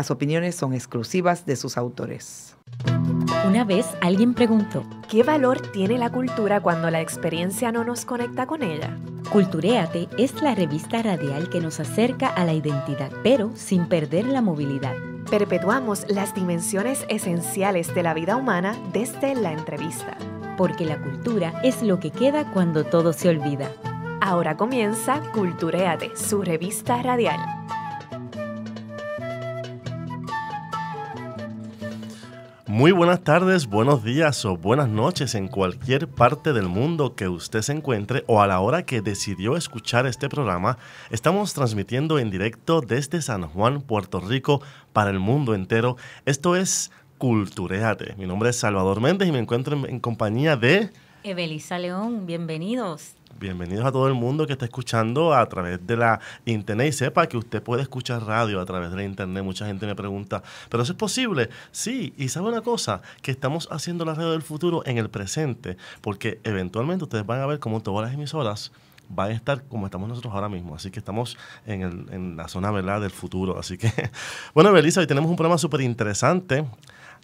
Las opiniones son exclusivas de sus autores. Una vez alguien preguntó, ¿qué valor tiene la cultura cuando la experiencia no nos conecta con ella? Culturéate es la revista radial que nos acerca a la identidad, pero sin perder la movilidad. Perpetuamos las dimensiones esenciales de la vida humana desde la entrevista. Porque la cultura es lo que queda cuando todo se olvida. Ahora comienza Culturéate, su revista radial. Muy buenas tardes, buenos días o buenas noches en cualquier parte del mundo que usted se encuentre o a la hora que decidió escuchar este programa. Estamos transmitiendo en directo desde San Juan, Puerto Rico, para el mundo entero. Esto es Culturéate. Mi nombre es Salvador Méndez y me encuentro en, en compañía de... Evelisa León, bienvenidos bienvenidos a todo el mundo que está escuchando a través de la internet y sepa que usted puede escuchar radio a través de la internet. Mucha gente me pregunta, ¿pero eso es posible? Sí, y sabe una cosa, que estamos haciendo la radio del futuro en el presente, porque eventualmente ustedes van a ver cómo todas las emisoras Van a estar como estamos nosotros ahora mismo. Así que estamos en, la zona ¿verdad? del futuro. Así que, bueno, Belisa, hoy tenemos un programa súper interesante.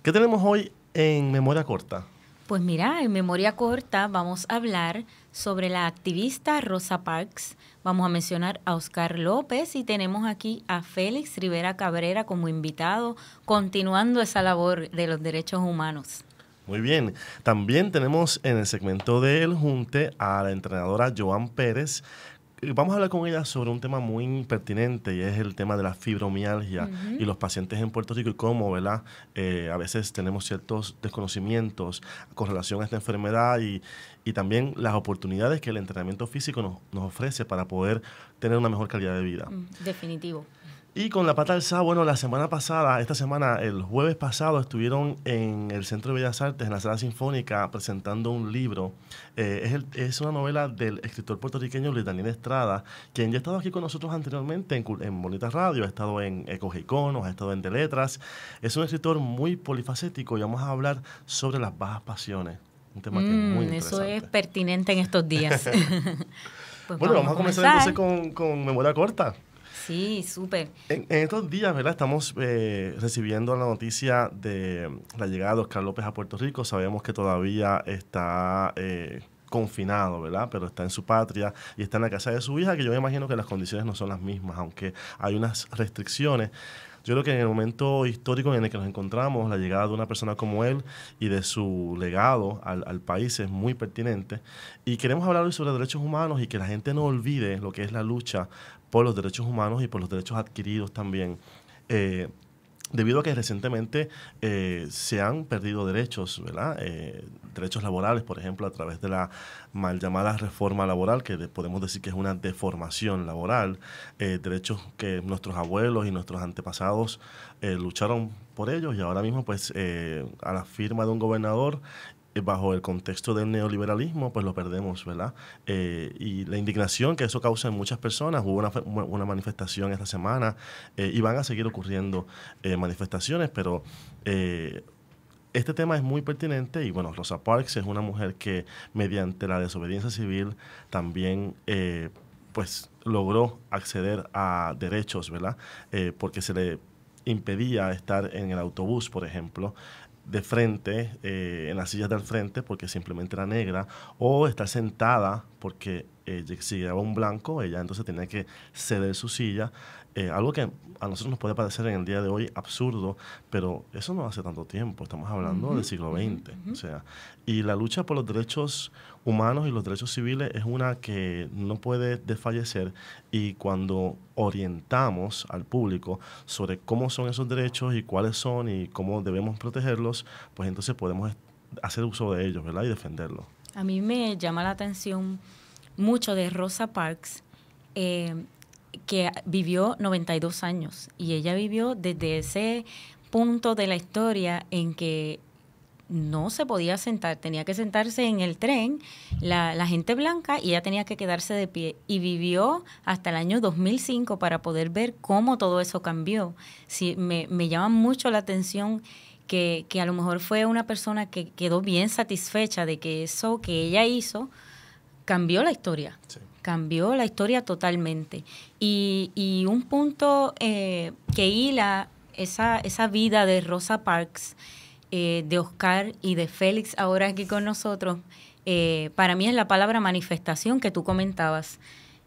¿Qué tenemos hoy en Memoria Corta? Pues mira, en memoria corta vamos a hablar sobre la activista Rosa Parks, vamos a mencionar a Oscar López y tenemos aquí a Félix Rivera Cabrera como invitado, continuando esa labor de los derechos humanos. Muy bien. También tenemos en el segmento del Junte a la entrenadora Joan Pérez, vamos a hablar con ella sobre un tema muy pertinente y es el tema de la fibromialgia y los pacientes en Puerto Rico y cómo, ¿verdad? Eh, a veces tenemos ciertos desconocimientos con relación a esta enfermedad y, también las oportunidades que el entrenamiento físico nos, ofrece para poder tener una mejor calidad de vida. Definitivo. Y con la pata alzada, bueno, la semana pasada, esta semana, el jueves pasado, estuvieron en el Centro de Bellas Artes, en la Sala Sinfónica, presentando un libro. Eh, es, una novela del escritor puertorriqueño Luis Estrada, quien ya ha estado aquí con nosotros anteriormente en, en Bonita Radio, ha estado en Ecos ha estado en De Letras. Es un escritor muy polifacético y vamos a hablar sobre las bajas pasiones. Un tema que es mm, muy interesante. Eso es pertinente en estos días. Pues bueno, vamos, a comenzar, con memoria corta. Sí, súper. En, estos días, ¿verdad? Estamos eh, recibiendo la noticia de la llegada de Oscar López a Puerto Rico. Sabemos que todavía está... Eh, confinado, ¿verdad? Pero está en su patria y está en la casa de su hija, que yo me imagino que las condiciones no son las mismas, aunque hay unas restricciones. Yo creo que en el momento histórico en el que nos encontramos, la llegada de una persona como él y de su legado al, al país es muy pertinente. Y queremos hablar sobre derechos humanos y que la gente no olvide lo que es la lucha por los derechos humanos y por los derechos adquiridos también. Eh, debido a que recientemente eh, se han perdido derechos, ¿verdad? Eh, derechos laborales, por ejemplo, a través de la mal llamada reforma laboral, que podemos decir que es una deformación laboral, derechos que nuestros abuelos y nuestros antepasados lucharon por ellos y ahora mismo pues a la firma de un gobernador eh, bajo el contexto del neoliberalismo, pues lo perdemos, ¿verdad? Eh, y la indignación que eso causa en muchas personas, hubo una, manifestación esta semana eh, y van a seguir ocurriendo manifestaciones, pero este tema es muy pertinente y bueno, Rosa Parks es una mujer que mediante la desobediencia civil también pues logró acceder a derechos, ¿verdad? porque se le impedía estar en el autobús, por ejemplo, de frente, eh, en las sillas del frente, porque simplemente era negra, o estar sentada, porque eh, si un blanco, ella entonces tenía que ceder su silla. Eh, algo que a nosotros nos puede parecer en el día de hoy absurdo, pero eso no hace tanto tiempo, estamos hablando del siglo XX. o sea, y la lucha por los derechos humanos y los derechos civiles es una que no puede desfallecer y cuando orientamos al público sobre cómo son esos derechos y cuáles son y cómo debemos protegerlos, pues entonces podemos hacer uso de ellos, ¿verdad? Y defenderlos. A mí me llama la atención mucho de Rosa Parks. Eh, que vivió 92 años y ella vivió desde ese punto de la historia en que no se podía sentar, tenía que sentarse en el tren, la, gente blanca, y ella tenía que quedarse de pie. Y vivió hasta el año 2005 para poder ver cómo todo eso cambió. me, llama mucho la atención que, que, a lo mejor fue una persona que quedó bien satisfecha de que eso que ella hizo cambió la historia. Sí cambió la historia totalmente. Y, un punto eh, que hila esa, esa vida de Rosa Parks, eh, de Oscar y de Félix ahora aquí con nosotros, eh, para mí es la palabra manifestación que tú comentabas.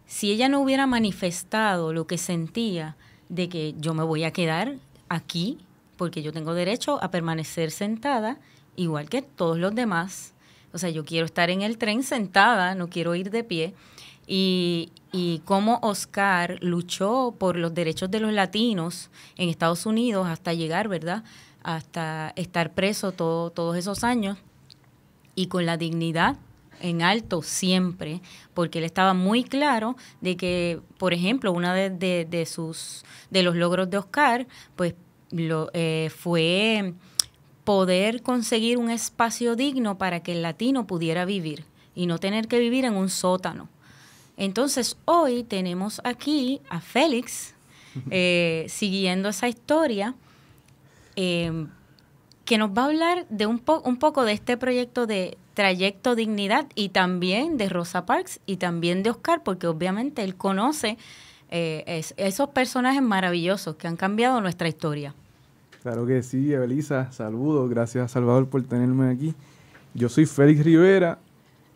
Si ella no hubiera manifestado lo que sentía de que yo me voy a quedar aquí, porque yo tengo derecho a permanecer sentada, igual que todos los demás, o sea, yo quiero estar en el tren sentada, no quiero ir de pie y, cómo Oscar luchó por los derechos de los latinos en Estados Unidos hasta llegar, ¿verdad? Hasta estar preso todo, todos esos años y con la dignidad en alto siempre, porque él estaba muy claro de que, por ejemplo, uno de, de, sus de los logros de Oscar, pues lo, eh, fue poder conseguir un espacio digno para que el latino pudiera vivir y no tener que vivir en un sótano entonces hoy tenemos aquí a Félix eh, siguiendo esa historia. Em, que nos va a hablar de un, poco de este proyecto de Trayecto Dignidad y también de Rosa Parks y también de Oscar, porque obviamente él conoce eh, esos personajes maravillosos que han cambiado nuestra historia. Claro que sí, Evelisa, saludos, gracias Salvador por tenerme aquí. Yo soy Félix Rivera,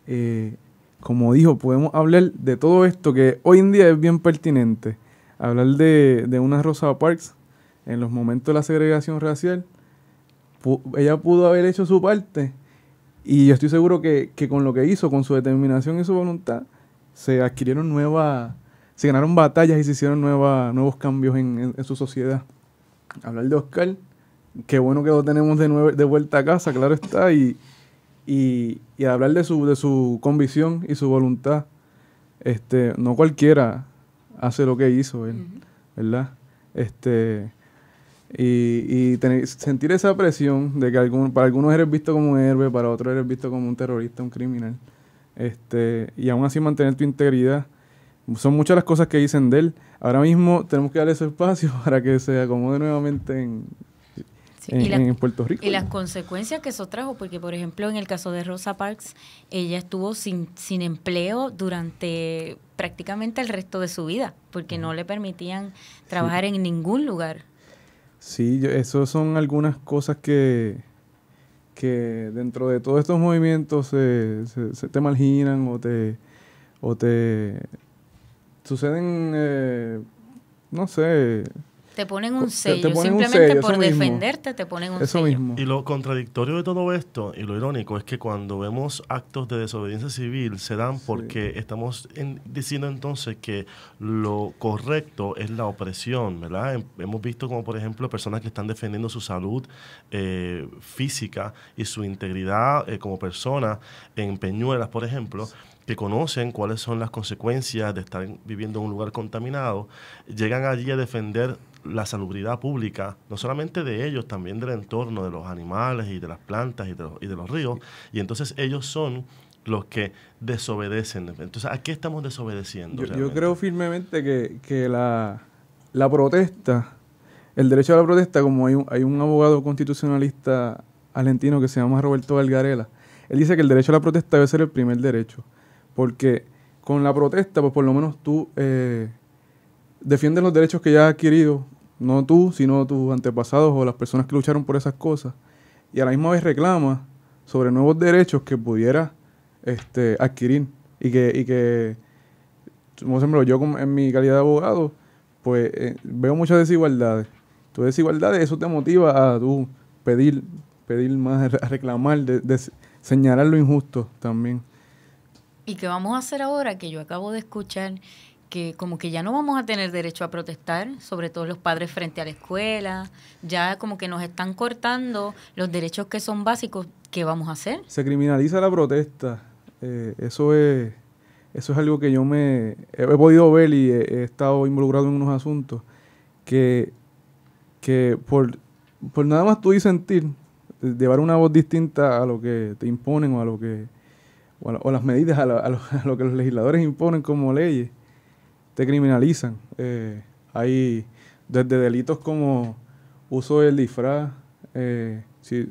eh, como dijo, podemos hablar de todo esto que hoy en día es bien pertinente. Hablar de, una Rosa Parks en los momentos de la segregación racial. ella pudo haber hecho su parte y yo estoy seguro que, con lo que hizo, con su determinación y su voluntad, se adquirieron nuevas, se ganaron batallas y se hicieron nuevos cambios en, su sociedad. Hablar de Oscar, qué bueno que lo tenemos de, de vuelta a casa, claro está, y, y, y hablar de su, de su convicción y su voluntad. Este, no cualquiera hace lo que hizo él, ¿verdad? Este, y, sentir esa presión de que algún, para algunos eres visto como un héroe, para otros eres visto como un terrorista, un criminal. Este, y aún así mantener tu integridad. Son muchas las cosas que dicen de él. Ahora mismo tenemos que darle ese espacio para que se acomode nuevamente en, en, y Puerto Rico. Y las consecuencias que eso trajo, porque por ejemplo en el caso de Rosa Parks, ella estuvo sin, sin empleo durante prácticamente el resto de su vida, porque no le permitían trabajar en ningún lugar. Sí, eso son algunas cosas que, que dentro de todos estos movimientos se, te marginan o te, o te suceden, eh, no sé, te ponen un sello. Simplemente por defenderte te ponen un eso sello. Y lo contradictorio de todo esto, y lo irónico, es que cuando vemos actos de desobediencia civil se dan porque estamos diciendo entonces que lo correcto es la opresión, ¿verdad? Hemos visto como, por ejemplo, personas que están defendiendo su salud eh, física y su integridad eh, como personas en Peñuelas, por ejemplo que conocen cuáles son las consecuencias de estar viviendo en un lugar contaminado, llegan allí a defender la salubridad pública, no solamente de ellos, también del entorno, de los animales y de las plantas y de los, ríos. Y entonces ellos son los que desobedecen. Entonces, ¿a qué estamos desobedeciendo? Yo, creo firmemente que, la, protesta, el derecho a la protesta, como hay un, hay un abogado constitucionalista argentino que se llama Roberto Valgarela, él dice que el derecho a la protesta debe ser el primer derecho, porque con la protesta, pues por lo menos tú eh, defiendes los derechos que ya has adquirido no tú, sino tus antepasados o las personas que lucharon por esas cosas, y a la misma vez reclama sobre nuevos derechos que pudiera este, adquirir y que, y que, como ejemplo, yo en mi calidad de abogado, pues eh, veo muchas desigualdades. Tu desigualdades, eso te motiva a tú pedir, pedir más, a reclamar, de señalar lo injusto también. ¿Y qué vamos a hacer ahora que yo acabo de escuchar que como que ya no vamos a tener derecho a protestar, sobre todo los padres frente a la escuela, ya como que nos están cortando los derechos que son básicos, ¿qué vamos a hacer? Se criminaliza la protesta, eh, eso es... Eso es algo que yo me he, podido ver y he, estado involucrado en unos asuntos que por, nada más tú y sentir, llevar una voz distinta a lo que te imponen o a lo que o, las medidas a, lo, que los legisladores imponen como leyes, te criminalizan. Eh, hay desde delitos como uso del disfraz. Eh, si,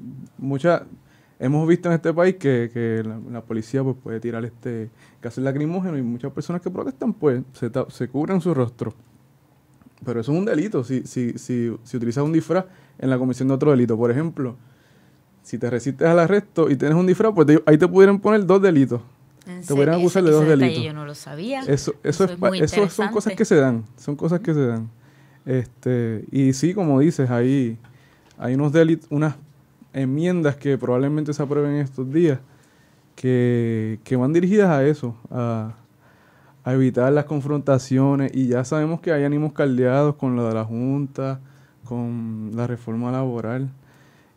hemos visto en este país que, la, policía pues, puede tirar este gas lacrimógeno y muchas personas que protestan pues se, se cubren su rostro. Pero eso es un delito si, si, si, si utilizas un disfraz en la comisión de otro delito. Por ejemplo, si te resistes al arresto y tienes un disfraz, pues ahí te pudieran poner dos delitos. Te hubieran acusar de dos delitos. Yo no lo sabía. Eso, es, son cosas que se dan, son cosas que se dan. Este, y sí, como dices, hay, hay unos delitos, unas enmiendas que probablemente se aprueben estos días que, van dirigidas a eso, a, a, evitar las confrontaciones. Y ya sabemos que hay ánimos caldeados con lo de la Junta, con la reforma laboral.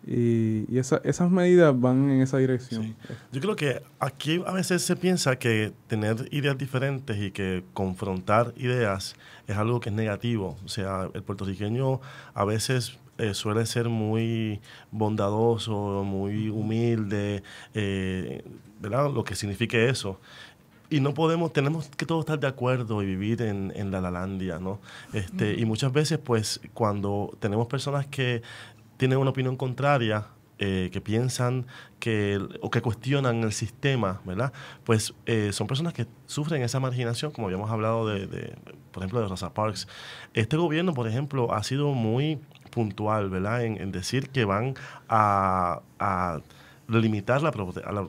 Y, esas medidas van en esa dirección. Yo creo que aquí a veces se piensa que tener ideas diferentes y que confrontar ideas es algo que es negativo. O sea, el puertorriqueño a veces eh, suele ser muy bondadoso, muy humilde, eh, ¿verdad? Lo que signifique eso. Y no podemos, tenemos que todos estar de acuerdo y vivir en, en la Lalandia, ¿no? Este, Y muchas veces, pues, cuando tenemos personas que tienen una opinión contraria, eh, que piensan que, o que cuestionan el sistema, ¿verdad? Pues eh, son personas que sufren esa marginación, como habíamos hablado de, por ejemplo, de Rosa Parks. Este gobierno, por ejemplo, ha sido muy puntual, ¿verdad? En, decir que van a limitar la,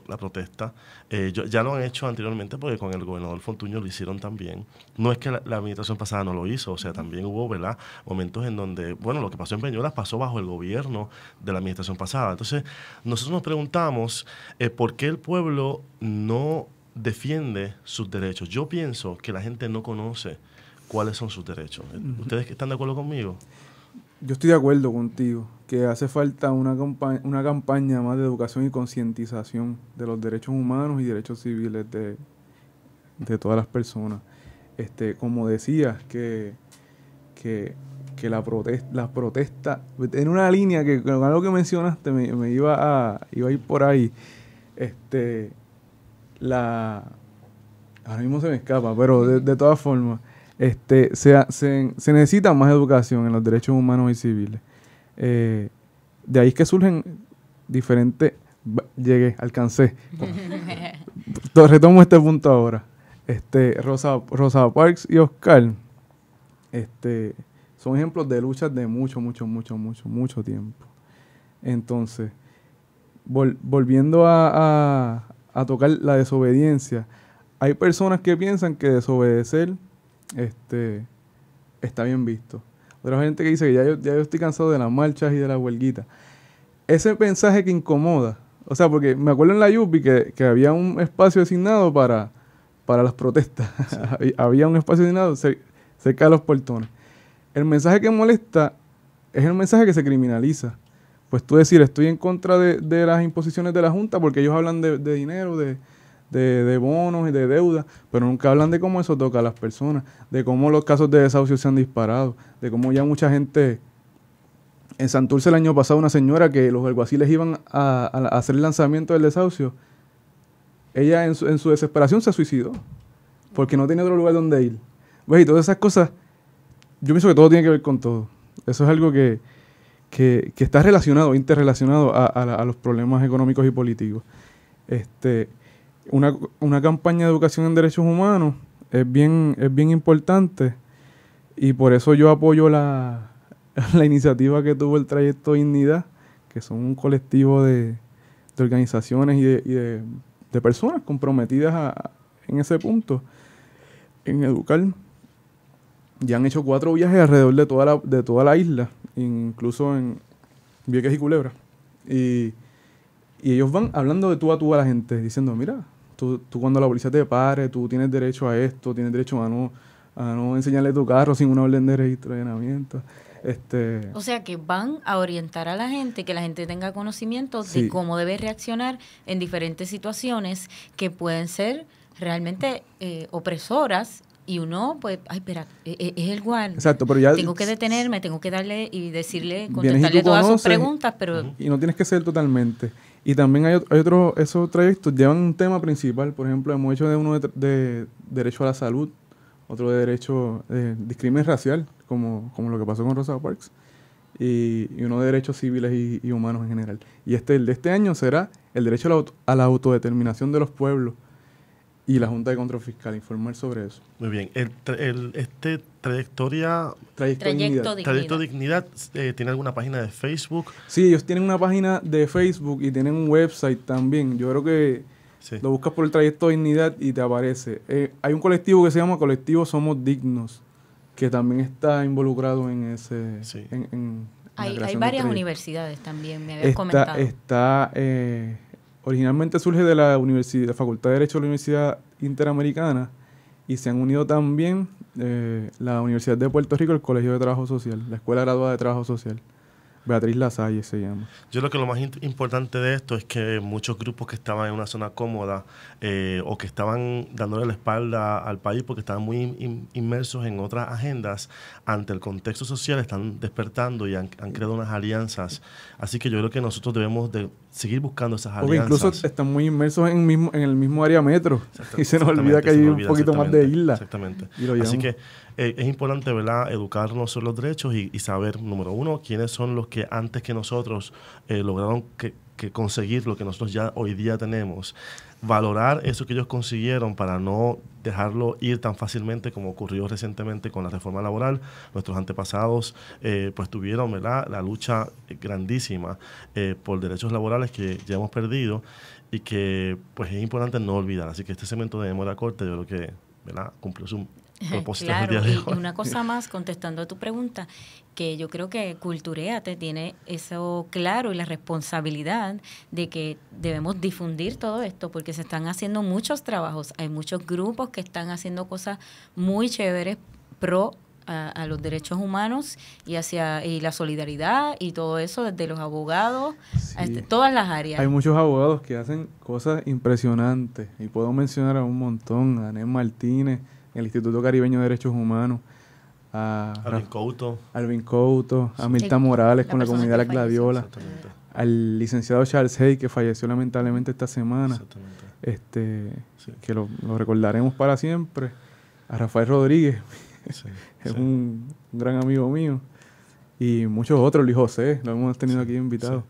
la, protesta. Eh, ya lo han hecho anteriormente porque con el gobernador Fontuño lo hicieron también. No es que la, administración pasada no lo hizo, o sea, también hubo ¿verdad? momentos en donde, bueno, lo que pasó en Peñuelas pasó bajo el gobierno de la administración pasada. Entonces, nosotros nos preguntamos eh, por qué el pueblo no defiende sus derechos. Yo pienso que la gente no conoce cuáles son sus derechos. ¿Ustedes están de acuerdo conmigo? Yo estoy de acuerdo contigo que hace falta una, una campaña más de educación y concientización de los derechos humanos y derechos civiles de, todas las personas. Este, como decías, que, que, la protesta, las en una línea que con algo que mencionaste me, iba, a, ir por ahí, este, la, ahora mismo se me escapa, pero de, todas formas, este, se, se, se necesita más educación en los derechos humanos y civiles eh, de ahí es que surgen diferentes... Llegué, alcancé. Retomo este punto ahora. Este, Rosa, Rosa Parks y Oscar este, son ejemplos de luchas de mucho, mucho, mucho, mucho, mucho tiempo. Entonces, volviendo a, a, a, tocar la desobediencia, hay personas que piensan que desobedecer este, está bien visto pero hay gente que dice que ya yo, ya yo estoy cansado de las marchas y de las huelguitas. Ese mensaje que incomoda, o sea, porque me acuerdo en la Yupi que, que había un espacio designado para, para las protestas, había un espacio designado cerca de los portones. El mensaje que molesta es el mensaje que se criminaliza. Pues tú decir, estoy en contra de, de las imposiciones de la Junta porque ellos hablan de dinero, de, de, bonos y de deuda, pero nunca hablan de cómo eso toca a las personas, de cómo los casos de desahucio se han disparado, de cómo ya mucha gente... En Santurce el año pasado una señora que los alguaciles iban a, hacer el lanzamiento del desahucio, ella en su, desesperación se suicidó, porque no tenía otro lugar donde ir. ¿Ves? Pues, y todas esas cosas, yo pienso que todo tiene que ver con todo. Eso es algo que, está relacionado, interrelacionado a, a, los problemas económicos y políticos. Este, una, una campaña de educación en derechos humanos es bien, es bien importante y por eso yo apoyo la, la iniciativa que tuvo el Trayecto Dignidad, que son un colectivo de, de organizaciones y, de, personas comprometidas en ese punto, en educar. Ya han hecho cuatro viajes alrededor de toda la, de toda la isla, incluso en Vieques y Culebra. Y, y ellos van hablando de tú a tú a la gente, diciendo, mira, Tú, tú, cuando la policía te pare, tú tienes derecho a esto, tienes derecho a no, a no enseñarle tu carro sin una orden de registro registramiento. Este, o sea que van a orientar a la gente, que la gente tenga conocimiento de cómo debe reaccionar en diferentes situaciones que pueden ser realmente eh, opresoras y uno, pues, ay, espera, e, e, es, el guardia. Exacto, pero ya. Tengo que detenerme, tengo que darle y decirle, contestarle todas sus preguntas, pero. Y no tienes que ser totalmente. Y también hay, otros, esos trayectos llevan un tema principal, por ejemplo, hemos hecho de uno de, derecho a la salud, otro de derecho de eh, discriminación racial, como, como lo que pasó con Rosa Parks, y, uno de derechos civiles y, humanos en general. Y este, el de este año será el derecho a la autodeterminación de los pueblos, y la Junta de Control Fiscal informar sobre eso. Muy bien. este trayectoria... Trayecto, Dignidad, Dignidad eh, tiene alguna página de Facebook. Sí, ellos tienen una página de Facebook y tienen un website también. Yo creo que lo buscas por el Trayecto Dignidad y te aparece. Eh, hay un colectivo que se llama Colectivo Somos Dignos, que también está involucrado en ese... Sí. hay, varias universidades también, me habías comentado. Está... Eh, originalmente surge de la, universidad, Facultad de Derecho de la Universidad Interamericana y se han unido también eh, la Universidad de Puerto Rico, el Colegio de Trabajo Social, la Escuela Graduada de Trabajo Social. Beatriz Lasalle se llama. Yo creo que lo más importante de esto es que muchos grupos que estaban en una zona cómoda eh, o que estaban dándole la espalda al país porque estaban muy inmersos en otras agendas, ante el contexto social están despertando y han, creado unas alianzas. Así que yo creo que nosotros debemos de seguir buscando esas alianzas. Porque incluso están muy inmersos en, el mismo área metro y se nos olvida que hay un poquito más de isla. Exactamente. Así que eh, es importante ¿verdad? educarnos sobre los derechos y saber, número uno, quiénes son los que antes que nosotros eh, lograron que, conseguir lo que nosotros ya hoy día tenemos, valorar eso que ellos consiguieron para no dejarlo ir tan fácilmente como ocurrió recientemente con la reforma laboral. Nuestros antepasados eh, pues tuvieron ¿verdad? la lucha grandísima eh, por derechos laborales que ya hemos perdido y que pues es importante no olvidar. Así que este segmento de demora corta yo creo que ¿verdad? cumplió su claro, Y una cosa más, contestando a tu pregunta, que yo creo que Cultureate tiene eso claro y la responsabilidad de que debemos difundir todo esto, porque se están haciendo muchos trabajos, hay muchos grupos que están haciendo cosas muy chéveres pro a, los derechos humanos y hacia la solidaridad y todo eso desde los abogados este, todas las áreas hay muchos abogados que hacen cosas impresionantes y puedo mencionar a un montón a Anel Martínez el Instituto Caribeño de Derechos Humanos, a Alvin Couto, Alvin Couto a Milta Morales con la comunidad de la Gladiola, al licenciado Charles Hay, que falleció lamentablemente esta semana, este, que lo, recordaremos para siempre, a Rafael Rodríguez, es Un, un, gran amigo mío, y muchos otros, Luis José, lo hemos tenido aquí invitado.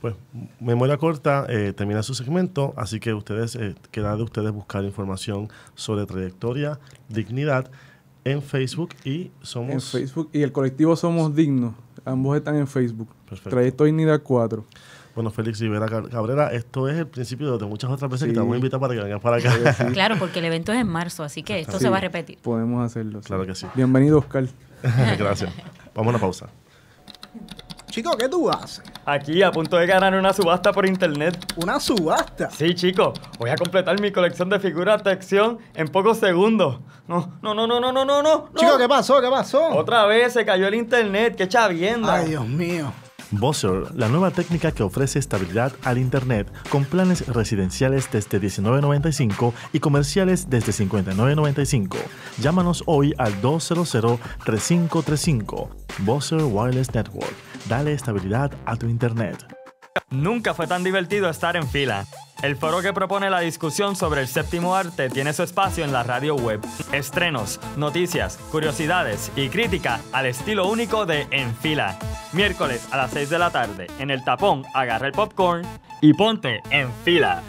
Pues Memoria Corta eh, termina su segmento, así que ustedes eh, queda de ustedes buscar información sobre trayectoria, dignidad en Facebook y somos... En Facebook y el colectivo Somos Dignos. Ambos están en Facebook. Perfecto. Trayectoria Dignidad 4. Bueno, Félix Rivera Cabrera, esto es el principio de muchas otras veces que te vamos a para que vengas para acá. Claro, porque el evento es en marzo, así que esto se va a repetir. Podemos hacerlo. Claro que sí. Bienvenido, Oscar. Gracias. Vamos a una pausa. Chico, ¿qué tú haces? Aquí, a punto de ganar una subasta por internet. ¿Una subasta? Sí, chico. Voy a completar mi colección de figuras de acción en pocos segundos. No, no, no, no, no, no, no, no. Chico, ¿qué pasó? ¿Qué pasó? Otra vez se cayó el internet. Qué chavienda. Ay, Dios mío. Buzzer, la nueva técnica que ofrece estabilidad al Internet con planes residenciales desde 19.95 y comerciales desde 59.95. Llámanos hoy al 200-3535. Buzzer Wireless Network. Dale estabilidad a tu Internet. Nunca fue tan divertido estar en fila. El foro que propone la discusión sobre el séptimo arte tiene su espacio en la radio web. Estrenos, noticias, curiosidades y crítica al estilo único de En Fila. Miércoles a las 6 de la tarde, en el tapón, agarra el popcorn y ponte en fila.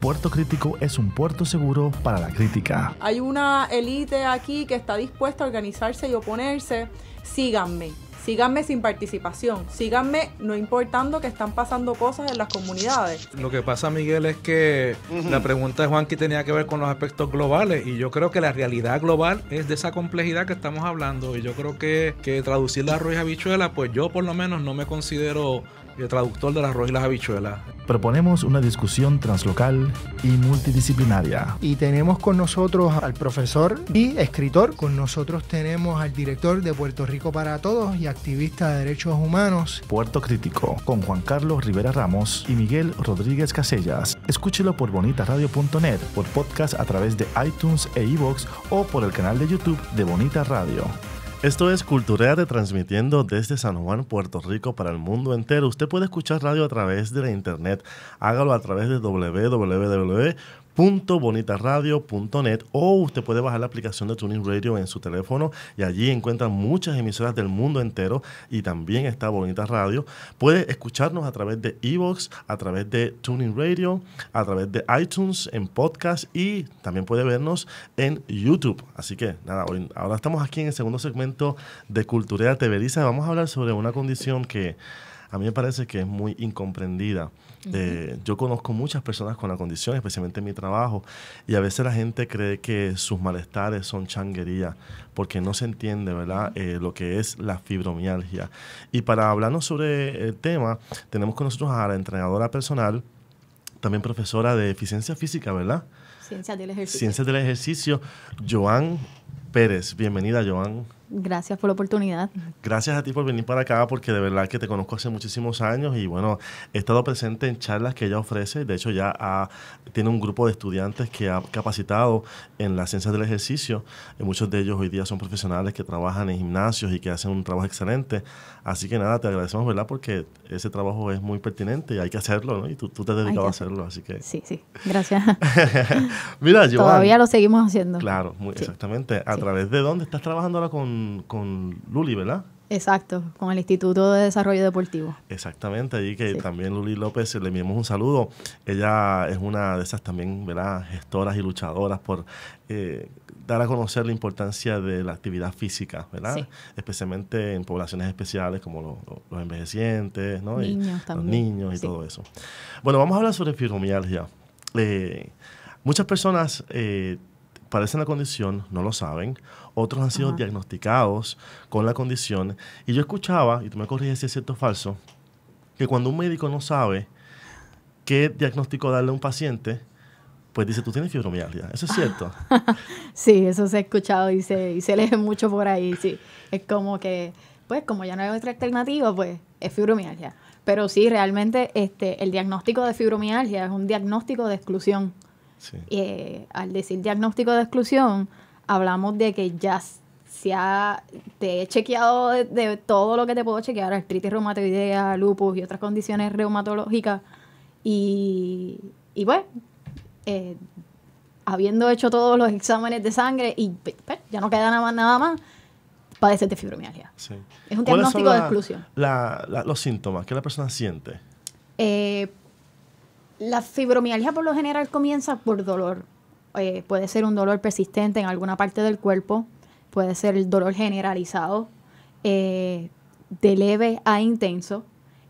Puerto Crítico es un puerto seguro para la crítica. Hay una élite aquí que está dispuesta a organizarse y oponerse. Síganme. Síganme sin participación, síganme no importando que están pasando cosas en las comunidades. Lo que pasa, Miguel, es que la pregunta de Juanqui tenía que ver con los aspectos globales y yo creo que la realidad global es de esa complejidad que estamos hablando y yo creo que, que traducirla a Ruiz Habichuela, pues yo por lo menos no me considero el traductor de las y las habichuelas. Proponemos una discusión translocal y multidisciplinaria. Y tenemos con nosotros al profesor y escritor, con nosotros tenemos al director de Puerto Rico para Todos y activista de derechos humanos. Puerto Crítico, con Juan Carlos Rivera Ramos y Miguel Rodríguez Casellas. Escúchelo por bonitaradio.net, por podcast a través de iTunes e iVoox o por el canal de YouTube de Bonita Radio. Esto es de transmitiendo desde San Juan, Puerto Rico para el mundo entero. Usted puede escuchar radio a través de la internet. Hágalo a través de www .bonitaradio.net o usted puede bajar la aplicación de Tuning Radio en su teléfono y allí encuentra muchas emisoras del mundo entero y también está Bonita Radio. Puede escucharnos a través de Evox, a través de Tuning Radio, a través de iTunes, en podcast y también puede vernos en YouTube. Así que nada, hoy, ahora estamos aquí en el segundo segmento de Cultura y Vamos a hablar sobre una condición que a mí me parece que es muy incomprendida eh, yo conozco muchas personas con la condición, especialmente en mi trabajo, y a veces la gente cree que sus malestares son changuería, porque no se entiende, ¿verdad?, eh, lo que es la fibromialgia. Y para hablarnos sobre el tema, tenemos con nosotros a la entrenadora personal, también profesora de eficiencia física, ¿verdad? Ciencias del ejercicio. Ciencias del ejercicio, Joan Pérez. Bienvenida, Joan. Gracias por la oportunidad. Gracias a ti por venir para acá porque de verdad que te conozco hace muchísimos años y bueno, he estado presente en charlas que ella ofrece. De hecho, ya tiene un grupo de estudiantes que ha capacitado en las ciencias del ejercicio. Y muchos de ellos hoy día son profesionales que trabajan en gimnasios y que hacen un trabajo excelente. Así que nada, te agradecemos, ¿verdad? Porque ese trabajo es muy pertinente y hay que hacerlo, ¿no? Y tú, te has dedicado a hacerlo, así que... Sí, sí, gracias. Mira, yo... Todavía lo seguimos haciendo. Claro, exactamente. ¿A través de dónde estás trabajando ahora con, con Luli, verdad? Exacto, con el Instituto de Desarrollo Deportivo. Exactamente, allí que también Luli López le enviamos un saludo. Ella es una de esas también, ¿verdad? Gestoras y luchadoras por eh, dar a conocer la importancia de la actividad física, ¿verdad? Especialmente en poblaciones especiales como los, envejecientes, ¿no? Los niños y todo eso. Bueno, vamos a hablar sobre fibromialgia. Eh, muchas personas eh, padecen la condición, no lo saben. Otros han sido diagnosticados con la condición. Y yo escuchaba, y tú me corriges si es cierto o falso, que cuando un médico no sabe qué diagnóstico darle a un paciente, pues dice, tú tienes fibromialgia. Eso es cierto. sí, eso se ha escuchado y se, y se lee mucho por ahí. Sí, es como que, pues como ya no hay otra alternativa, pues es fibromialgia. Pero sí, realmente este, el diagnóstico de fibromialgia es un diagnóstico de exclusión. Sí. Eh, al decir diagnóstico de exclusión, hablamos de que ya se ha, te he chequeado de, todo lo que te puedo chequear, artritis reumatoidea, lupus y otras condiciones reumatológicas. Y, y bueno, pues, eh, habiendo hecho todos los exámenes de sangre y ya no queda nada más, nada más padece de fibromialgia. Es un diagnóstico de exclusión. La, los síntomas que la persona siente. Eh, la fibromialgia por lo general comienza por dolor. Eh, puede ser un dolor persistente en alguna parte del cuerpo, puede ser el dolor generalizado, eh, de leve a intenso,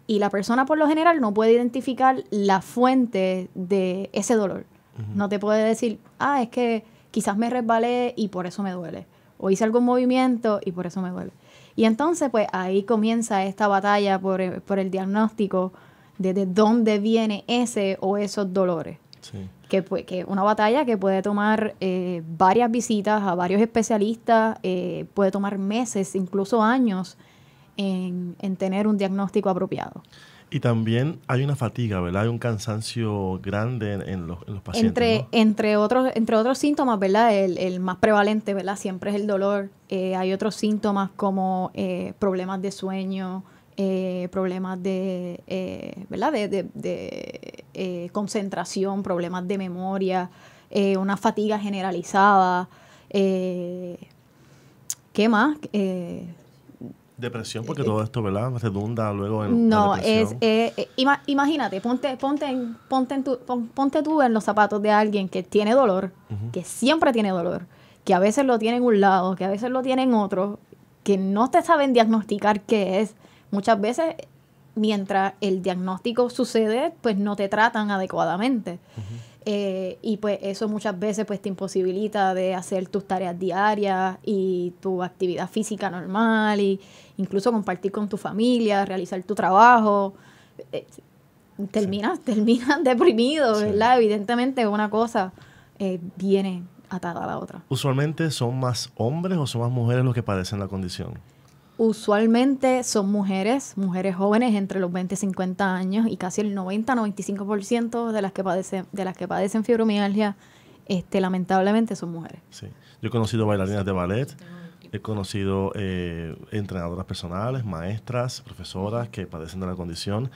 y la persona por lo general no puede identificar la fuente de ese dolor. No te puede decir, ah, es que quizás me resbalé y por eso me duele. O hice algún movimiento y por eso me duele. Y entonces, pues ahí comienza esta batalla por, eh, el diagnóstico de, dónde viene ese o esos dolores. Que, una batalla que puede tomar eh, varias visitas a varios especialistas, eh, puede tomar meses, incluso años, en tener un diagnóstico apropiado. Y también hay una fatiga, ¿verdad? Hay un cansancio grande en, los, pacientes. Entre, entre, otros, entre otros síntomas, ¿verdad? El, más prevalente, ¿verdad? Siempre es el dolor. Eh, hay otros síntomas como eh, problemas de sueño, eh, problemas de, ¿verdad? de concentración, problemas de memoria, una fatiga generalizada. ¿Qué más? Depresión, porque eh, todo eh, esto, ¿verdad? Redunda luego en. No, es. Eh, eh imagínate, ponte, ponte, ponte, en ponte tú en los zapatos de alguien que tiene dolor, que siempre tiene dolor, que a veces lo tiene en un lado, que a veces lo tiene en otro, que no te saben diagnosticar qué es. Muchas veces, mientras el diagnóstico sucede, pues no te tratan adecuadamente. y pues eso muchas veces pues te imposibilita de hacer tus tareas diarias y tu actividad física normal y, incluso compartir con tu familia, realizar tu trabajo. Eh, terminas, deprimido, ¿verdad? Evidentemente una cosa eh, viene atada a la otra. ¿Usualmente son más hombres o son más mujeres los que padecen la condición? Usualmente son mujeres, mujeres jóvenes entre los 20 y 50 años y casi el 90-95% de las que padecen, de las que padecen fibromialgia, este, lamentablemente son mujeres. Sí. Yo he conocido bailarinas de ballet, He conocido eh, entrenadoras personales, maestras, profesoras que padecen de la condición.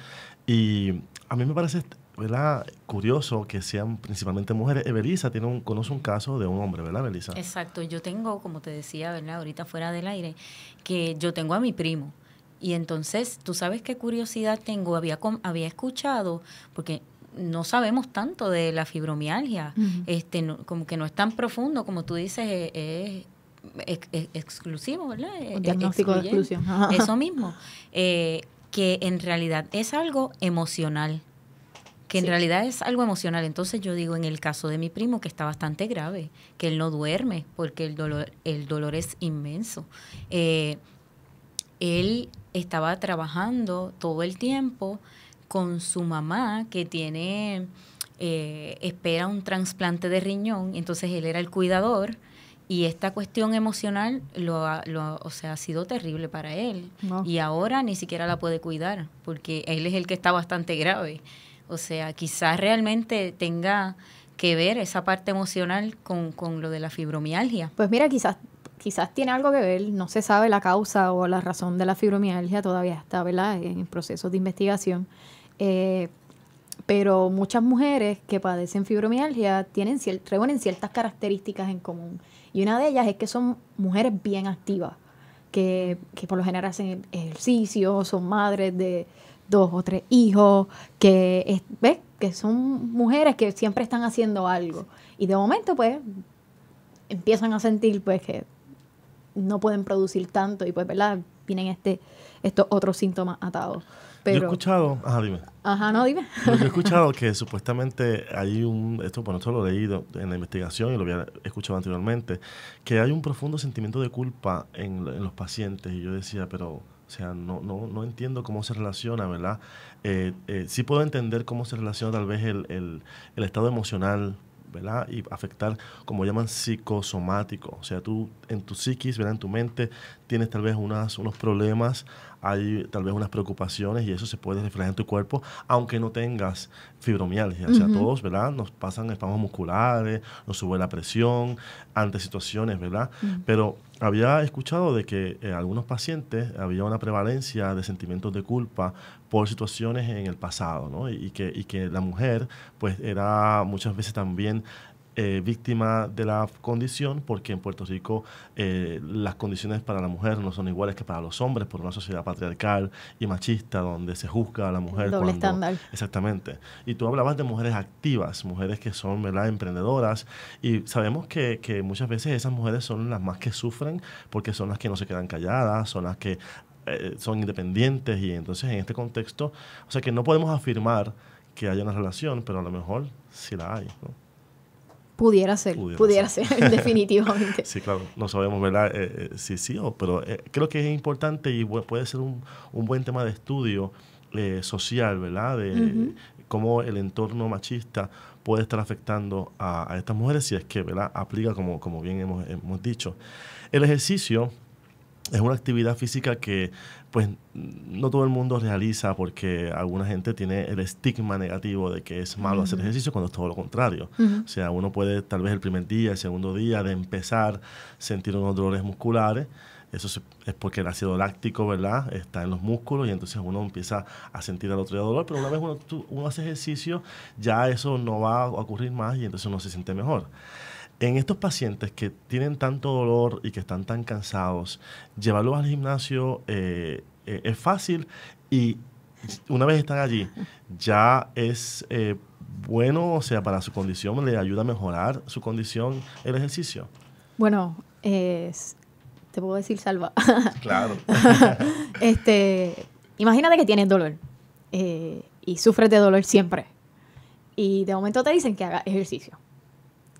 Y a mí me parece ¿verdad? curioso que sean principalmente mujeres. Belisa tiene un, conoce un caso de un hombre, ¿verdad, Belisa? Exacto. Yo tengo, como te decía, ¿verdad? Ahorita fuera del aire, que yo tengo a mi primo. Y entonces, tú sabes qué curiosidad tengo. Había, había escuchado, porque no sabemos tanto de la fibromialgia, este, como que no es tan profundo, como tú dices, eh, es, exclusivo, ¿verdad? Eh, diagnóstico Eso mismo. Eh, que en realidad es algo emocional. Que en realidad es algo emocional. Entonces yo digo, en el caso de mi primo, que está bastante grave, que él no duerme porque el dolor, el dolor es inmenso. Eh, él estaba trabajando todo el tiempo con su mamá que tiene, espera un trasplante de riñón, entonces él era el cuidador y esta cuestión emocional lo, o sea, ha sido terrible para él. Y ahora ni siquiera la puede cuidar, porque él es el que está bastante grave. O sea, quizás realmente tenga que ver esa parte emocional con, lo de la fibromialgia. Pues mira, quizás quizás tiene algo que ver, no se sabe la causa o la razón de la fibromialgia, todavía está en procesos de investigación. Eh, pero muchas mujeres que padecen fibromialgia tienen reúnen ciertas características en común. Y una de ellas es que son mujeres bien activas, que, por lo general hacen ejercicio, son madres de dos o tres hijos, que ves que son mujeres que siempre están haciendo algo. Y de momento, pues, empiezan a sentir pues que no pueden producir tanto y pues, ¿verdad? Vienen este, estos otros síntomas atados yo he escuchado, ajá, dime. Ajá, no, dime. yo he escuchado que supuestamente hay un, esto, bueno, esto lo he leído en la investigación y lo había escuchado anteriormente, que hay un profundo sentimiento de culpa en, los pacientes. Y yo decía, pero, o sea, no, no, no entiendo cómo se relaciona, ¿verdad? Eh, eh, sí puedo entender cómo se relaciona tal vez el, el, el estado emocional ¿verdad? Y afectar, como llaman, psicosomático. O sea, tú en tu psiquis, ¿verdad? En tu mente tienes tal vez unas, unos problemas, hay tal vez unas preocupaciones y eso se puede reflejar en tu cuerpo, aunque no tengas fibromialgia. O sea, todos, ¿verdad? Nos pasan espasmos musculares, nos sube la presión ante situaciones, ¿verdad? Mm. Pero había escuchado de que en algunos pacientes había una prevalencia de sentimientos de culpa por situaciones en el pasado, ¿no? Y, que, y que la mujer, pues, era muchas veces también eh, víctima de la condición, porque en Puerto Rico eh, las condiciones para la mujer no son iguales que para los hombres, por una sociedad patriarcal y machista donde se juzga a la mujer. Doble estándar. Exactamente. Y tú hablabas de mujeres activas, mujeres que son ¿verdad? emprendedoras, y sabemos que, que muchas veces esas mujeres son las más que sufren porque son las que no se quedan calladas, son las que eh, son independientes y entonces en este contexto, o sea que no podemos afirmar que haya una relación, pero a lo mejor sí la hay. ¿no? Pudiera ser, pudiera, ser. definitivamente. sí, claro, no sabemos, ¿verdad? Eh, eh, sí, sí, pero eh, creo que es importante y puede ser un, un buen tema de estudio social, ¿verdad? De cómo el entorno machista puede estar afectando a, estas mujeres si es que, ¿verdad? Aplica como, como bien hemos, hemos dicho. El ejercicio es una actividad física que pues no todo el mundo realiza porque alguna gente tiene el estigma negativo de que es malo hacer ejercicio cuando es todo lo contrario. O sea, uno puede tal vez el primer día, el segundo día de empezar sentir unos dolores musculares. Eso es porque el ácido láctico, ¿verdad? Está en los músculos y entonces uno empieza a sentir al otro día dolor, pero una vez uno hace ejercicio, ya eso no va a ocurrir más y entonces uno se siente mejor. En estos pacientes que tienen tanto dolor y que están tan cansados, llevarlos al gimnasio eh, eh, es fácil y una vez están allí, ya es eh, bueno, o sea, para su condición, le ayuda a mejorar su condición el ejercicio. Bueno, te puedo decir salva. Claro. este, imagínate que tienes dolor y sufres de dolor siempre. Y de momento te dicen que haga ejercicio.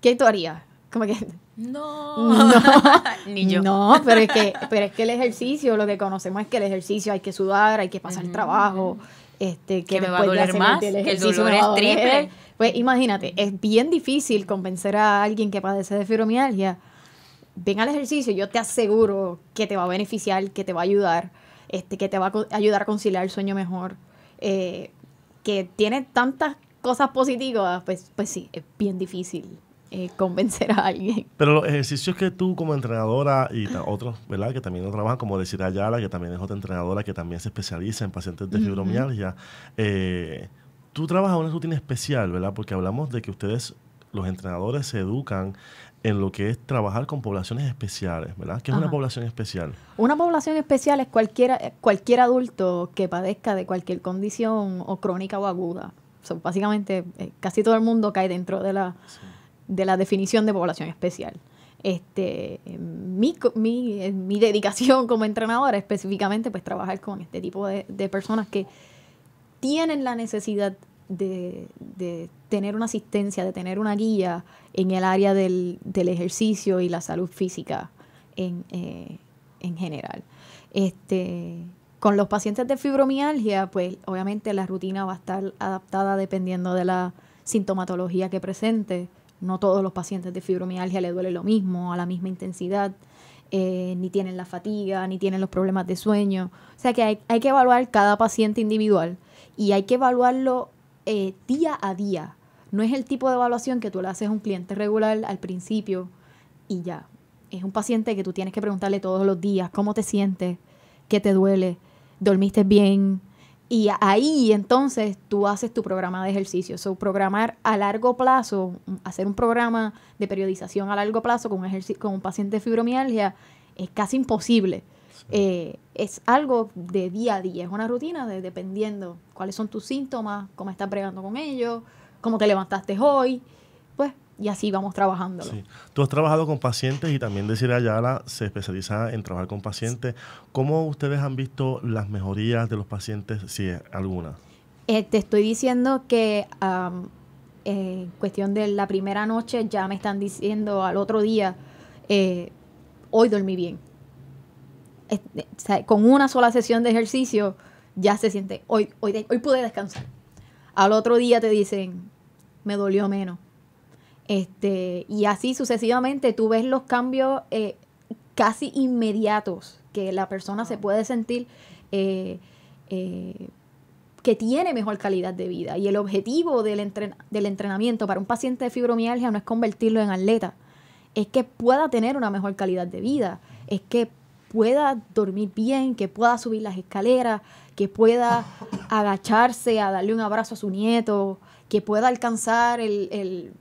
¿Qué tú harías? como que no, no ni yo no pero es que pero es que el ejercicio lo que conocemos es que el ejercicio hay que sudar hay que pasar el trabajo este que, me va a doler más que el es triple pues imagínate es bien difícil convencer a alguien que padece de fibromialgia ven al ejercicio yo te aseguro que te va a beneficiar que te va a ayudar este que te va a ayudar a conciliar el sueño mejor eh, que tiene tantas cosas positivas pues pues sí es bien difícil eh, convencer a alguien. Pero los ejercicios que tú como entrenadora y otros, ¿verdad? Que también no trabajan, como decir Ayala, que también es otra entrenadora que también se especializa en pacientes de fibromialgia. Eh, tú trabajas una rutina especial, ¿verdad? Porque hablamos de que ustedes, los entrenadores, se educan en lo que es trabajar con poblaciones especiales, ¿verdad? ¿Qué es una población especial? Una población especial es cualquiera, eh, cualquier adulto que padezca de cualquier condición o crónica o aguda. O básicamente, casi todo el mundo cae dentro de la de la definición de población especial. Este, eh, mi, dedicación como entrenadora específicamente, pues trabajar con este tipo de, personas que tienen la necesidad de, tener una asistencia, de tener una guía en el área del, ejercicio y la salud física eh, en, general. Este, con los pacientes de fibromialgia, pues obviamente la rutina va a estar adaptada dependiendo de la sintomatología que presente. No todos los pacientes de fibromialgia le duele lo mismo, a la misma intensidad, eh, ni tienen la fatiga, ni tienen los problemas de sueño. O sea que hay, que evaluar cada paciente individual y hay que evaluarlo eh, día a día. No es el tipo de evaluación que tú le haces a un cliente regular al principio y ya. Es un paciente que tú tienes que preguntarle todos los días cómo te sientes, qué te duele, dormiste bien, y ahí entonces tú haces tu programa de ejercicio. So, programar a largo plazo, hacer un programa de periodización a largo plazo con un, con un paciente de fibromialgia es casi imposible. Eh, es algo de día a día, es una rutina de dependiendo cuáles son tus síntomas, cómo estás bregando con ellos, cómo te levantaste hoy. Pues y así vamos trabajando. Tú has trabajado con pacientes y también decir Ayala se especializa en trabajar con pacientes. ¿Cómo ustedes han visto las mejorías de los pacientes, si es alguna? Eh, te estoy diciendo que en eh, cuestión de la primera noche ya me están diciendo al otro día, eh, hoy dormí bien. con una sola sesión de ejercicio ya se siente, hoy, hoy, hoy pude descansar. Al otro día te dicen, me dolió menos este, y así sucesivamente tú ves los cambios eh, casi inmediatos que la persona se puede sentir eh, eh, que tiene mejor calidad de vida. Y el objetivo del, del entrenamiento para un paciente de fibromialgia no es convertirlo en atleta, es que pueda tener una mejor calidad de vida, es que pueda dormir bien, que pueda subir las escaleras, que pueda agacharse a darle un abrazo a su nieto, que pueda alcanzar el,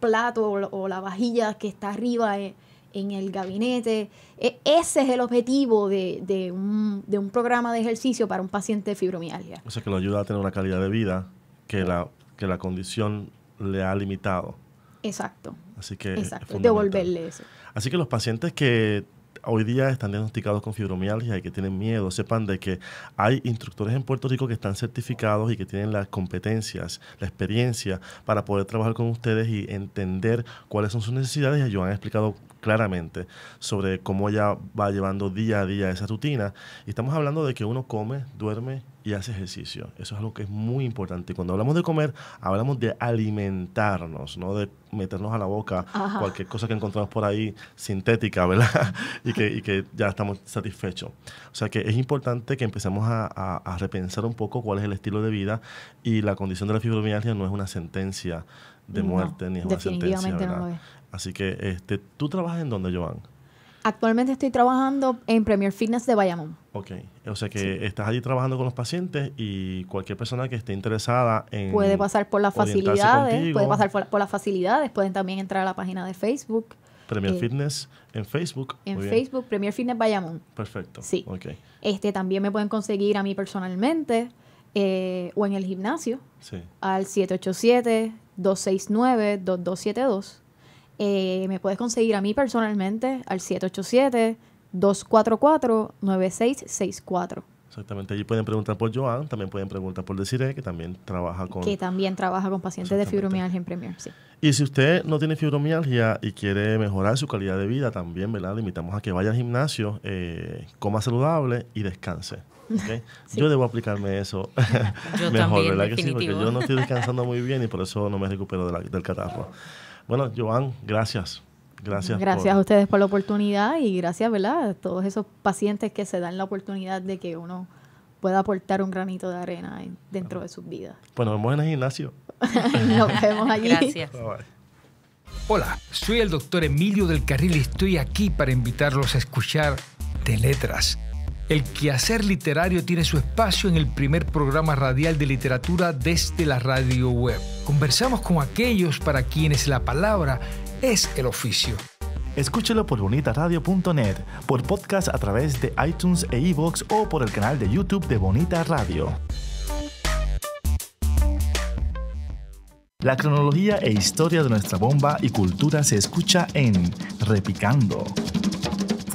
plato o, la vajilla que está arriba eh, en, el gabinete. E, ese es el objetivo de, un, programa de ejercicio para un paciente de fibromialgia. O sea, que lo ayuda a tener una calidad de vida que la, que la condición le ha limitado. Exacto. Así que devolverle eso. Así que los pacientes que hoy día están diagnosticados con fibromialgia y que tienen miedo, sepan de que hay instructores en Puerto Rico que están certificados y que tienen las competencias, la experiencia para poder trabajar con ustedes y entender cuáles son sus necesidades. Y ellos han explicado claramente sobre cómo ella va llevando día a día esa rutina. Y estamos hablando de que uno come, duerme y hace ejercicio. Eso es algo que es muy importante. Cuando hablamos de comer, hablamos de alimentarnos, no de meternos a la boca cualquier cosa que encontramos por ahí sintética, ¿verdad? y, que, ya estamos satisfechos. O sea que es importante que empecemos a, repensar un poco cuál es el estilo de vida y la condición de la fibromialgia no es una sentencia de muerte ni es una sentencia. ¿verdad? No Así que este, tú trabajas en dónde, Joan? Actualmente estoy trabajando en Premier Fitness de Bayamón. Ok, o sea que estás allí trabajando con los pacientes y cualquier persona que esté interesada en... Puede pasar por las facilidades, puede pasar por, las facilidades, pueden también entrar a la página de Facebook. Premier eh, Fitness en Facebook. En Facebook, Premier Fitness Bayamón. Perfecto. Sí. Okay. Este, también me pueden conseguir a mí personalmente eh, o en el gimnasio sí. al 787-269-2272 eh, me puedes conseguir a mí personalmente al 787-244-9664. Exactamente, allí pueden preguntar por Joan, también pueden preguntar por Desiree, que también trabaja con... Que también trabaja con pacientes de fibromialgia en Premier, Y si usted no tiene fibromialgia y quiere mejorar su calidad de vida, también, ¿verdad? Le invitamos a que vaya al gimnasio, eh, coma saludable y descanse. Yo debo aplicarme eso mejor, ¿verdad? Que sí, porque yo no estoy descansando muy bien y por eso no me recupero de del catarro. Bueno, Joan, gracias. Gracias. Gracias a ustedes por la oportunidad y gracias, ¿verdad? A todos esos pacientes que se dan la oportunidad de que uno pueda aportar un granito de arena dentro de sus vidas. Bueno, pues nos vemos en el gimnasio. nos vemos allí. Gracias. Hola, soy el doctor Emilio del Carril y estoy aquí para invitarlos a escuchar de letras el quehacer literario tiene su espacio en el primer programa radial de literatura desde la radio web. Conversamos con aquellos para quienes la palabra es el oficio. Escúchelo por bonitaradio.net, por podcast a través de iTunes e iVoox o por el canal de YouTube de Bonita Radio. La cronología e historia de nuestra bomba y cultura se escucha en Repicando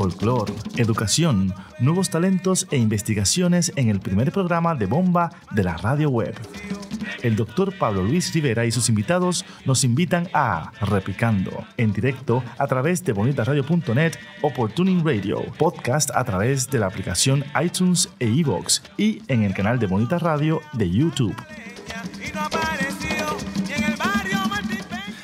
folclore, educación, nuevos talentos e investigaciones en el primer programa de bomba de la radio web. El doctor Pablo Luis Rivera y sus invitados nos invitan a Replicando, en directo a través de bonitasradio.net o por Tuning Radio, podcast a través de la aplicación iTunes e iVoox y en el canal de Bonita Radio de YouTube.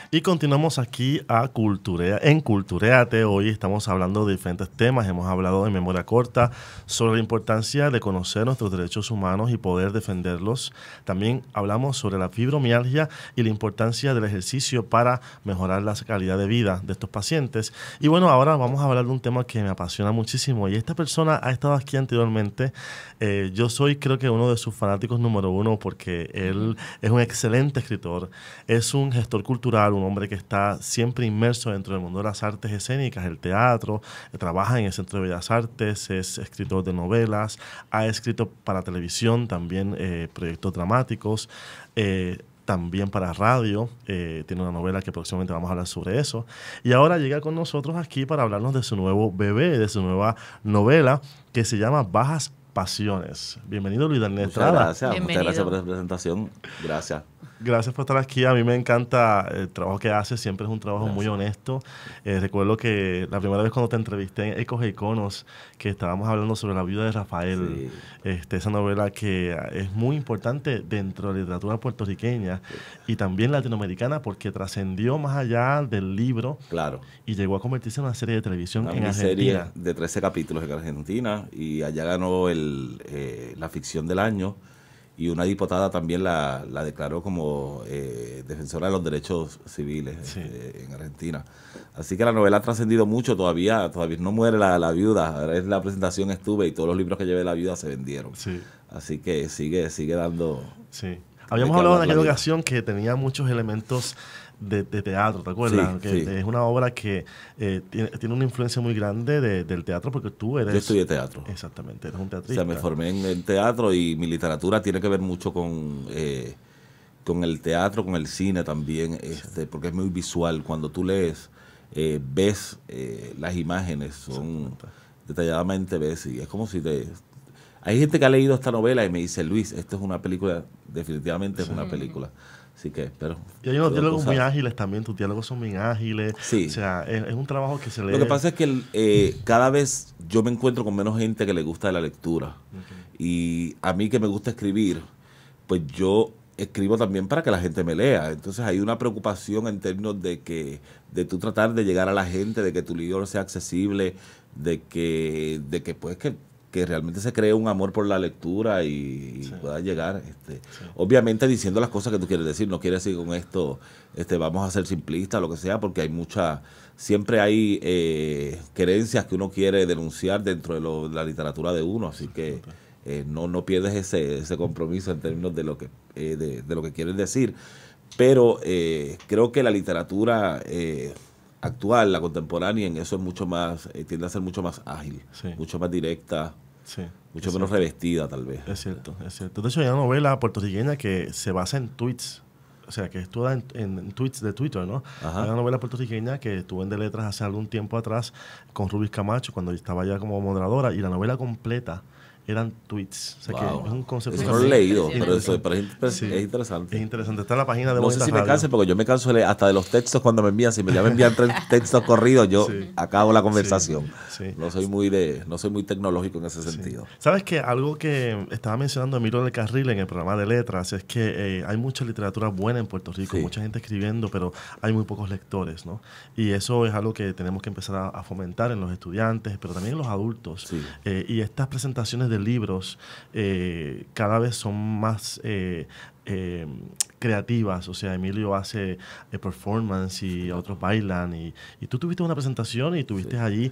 Y continuamos aquí a Culturea, en Cultureate. Hoy estamos hablando de diferentes temas. Hemos hablado en memoria corta sobre la importancia de conocer nuestros derechos humanos y poder defenderlos. También hablamos sobre la fibromialgia y la importancia del ejercicio para mejorar la calidad de vida de estos pacientes. Y bueno, ahora vamos a hablar de un tema que me apasiona muchísimo. Y esta persona ha estado aquí anteriormente. Eh, yo soy creo que uno de sus fanáticos número uno porque él es un excelente escritor, es un gestor cultural, un hombre que está siempre inmerso dentro del mundo de las artes escénicas, el teatro, trabaja en el Centro de Bellas Artes, es escritor de novelas, ha escrito para televisión también eh, proyectos dramáticos. Eh, también para radio, eh, tiene una novela que próximamente vamos a hablar sobre eso. Y ahora llega con nosotros aquí para hablarnos de su nuevo bebé, de su nueva novela que se llama Bajas Pasiones. Bienvenido Luis Daniel Muchas Estrada. gracias, muchas gracias por la presentación. Gracias. Gracias por estar aquí. A mí me encanta el trabajo que haces. Siempre es un trabajo muy honesto. Eh, recuerdo que la primera vez cuando te entrevisté en Ecos e Iconos, que estábamos hablando sobre la vida de Rafael, este, esa novela que es muy importante dentro de la literatura puertorriqueña y también latinoamericana porque trascendió más allá del libro claro. y llegó a convertirse en una serie de televisión en Argentina. serie de 13 capítulos en Argentina y allá ganó el, eh, la ficción del año y una diputada también la, declaró como eh, defensora de los derechos civiles eh, en Argentina. Así que la novela ha trascendido mucho todavía, todavía no muere la, la viuda. través la presentación estuve y todos los libros que llevé la viuda se vendieron. Así que sigue, sigue dando. Sí. Habíamos hablado de aquella educación que tenía muchos elementos de, teatro, ¿te acuerdas? Es una obra que eh, tiene, una influencia muy grande del teatro porque tú eres... Yo estudié teatro. Exactamente, eres un teatrista. O sea, me formé en el teatro y mi literatura tiene que ver mucho con... Eh, con el teatro, con el cine también, este, porque es muy visual. Cuando tú lees, eh, ves las imágenes, son detalladamente ves y es como si te... Hay gente que ha leído esta novela y me dice, Luis, esto es una película, definitivamente es una película. Así que, pero. Y hay diálogos muy ágiles también, tus diálogos son muy ágiles. Sí. O sea, es, un trabajo que se lee... Lo que pasa es que eh, cada vez yo me encuentro con menos gente que le gusta la lectura. Y a mí que me gusta escribir, pues yo escribo también para que la gente me lea. Entonces hay una preocupación en términos de que de tú tratar de llegar a la gente, de que tu libro sea accesible, de que de que pues que que realmente se cree un amor por la lectura y, pueda llegar. Este, obviamente diciendo las cosas que tú quieres decir, no quieres decir con esto, este, vamos a ser simplistas, lo que sea, porque hay mucha, siempre hay eh, creencias que uno quiere denunciar dentro de, la literatura de uno, así que eh, no, no pierdes ese, ese compromiso en términos de lo que, eh, de, de, lo que quieres decir. Pero eh, creo que la literatura actual, la contemporánea, en eso es mucho más, eh, tiende a ser mucho más ágil, mucho más directa, mucho menos revestida tal vez. Es cierto, es cierto. De hay una novela puertorriqueña que se basa en tweets. O sea, que estuvo en, en, tweets de Twitter, ¿no? Hay una novela puertorriqueña que estuvo en de letras hace algún tiempo atrás con Rubis Camacho, cuando estaba ya como moderadora, y la novela completa eran tweets. O sea que es un concepto. no lo he leído, pero, es, interesante. Es interesante. Está en la página de No sé si me canse, porque yo me canso hasta de los textos cuando me envían. Si me ya me envían tres textos corridos, yo acabo la conversación. No soy muy de, no soy muy tecnológico en ese sentido. Sabes que algo que estaba mencionando Emilio del Carril en el programa de letras es que eh, hay mucha literatura buena en Puerto Rico, mucha gente escribiendo, pero hay muy pocos lectores, ¿no? Y eso es algo que tenemos que empezar a, fomentar en los estudiantes, pero también en los adultos. Eh, y estas presentaciones de libros eh, cada vez son más eh, em, creativas. O sea, Emilio hace eh, performance y otros bailan. Y, y, tú tuviste una presentación y tuviste allí,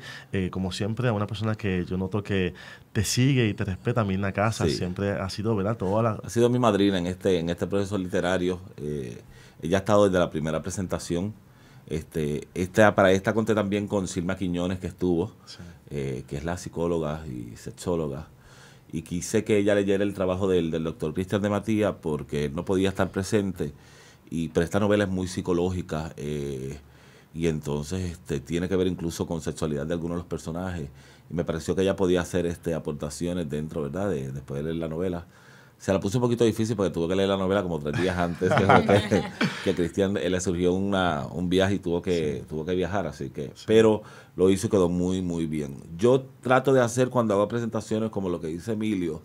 como siempre, a una persona que yo noto que te sigue y te respeta. a en mí la Casa siempre ha sido, ¿verdad? Toda la... Ha sido mi madrina en este, en este proceso literario. ella ha estado desde la primera presentación. Este, esta, para esta conté también con Silma Quiñones, que estuvo, que es la psicóloga y sexóloga y quise que ella leyera el trabajo del, del doctor Cristian de Matías porque no podía estar presente, y, pero esta novela es muy psicológica eh, y entonces este, tiene que ver incluso con sexualidad de algunos de los personajes. Y me pareció que ella podía hacer este, aportaciones dentro, ¿verdad? después de leer la novela se la puse un poquito difícil porque tuvo que leer la novela como tres días antes que, Cristian eh, le surgió una, un viaje y tuvo que, tuvo que viajar, así que, pero lo hizo y quedó muy, muy bien. Yo trato de hacer cuando hago presentaciones como lo que dice Emilio,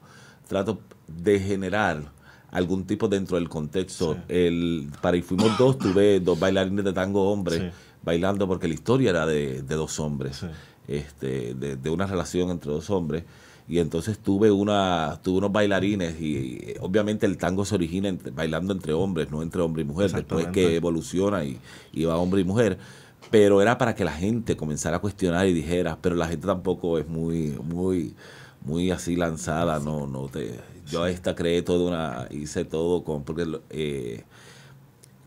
trato de generar algún tipo dentro del contexto. El, para y fuimos dos, tuve dos bailarines de tango hombres bailando porque la historia era de, de dos hombres, este, de, de una relación entre dos hombres y entonces tuve una tuve unos bailarines y, eh, obviamente el tango se origina bailando entre hombres no entre hombre y mujer después que evoluciona y, va hombre y mujer pero era para que la gente comenzara a cuestionar y dijera pero la gente tampoco es muy muy muy así lanzada no no te yo esta creé toda una hice todo con porque eh,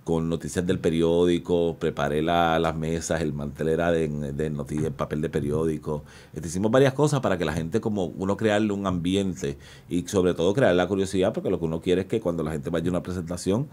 con noticias del periódico, preparé la, las mesas, el mantel era de, noticias, papel de periódico. Este, hicimos varias cosas para que la gente, como uno crearle un ambiente y sobre todo crear la curiosidad, porque lo que uno quiere es que cuando la gente vaya a una presentación,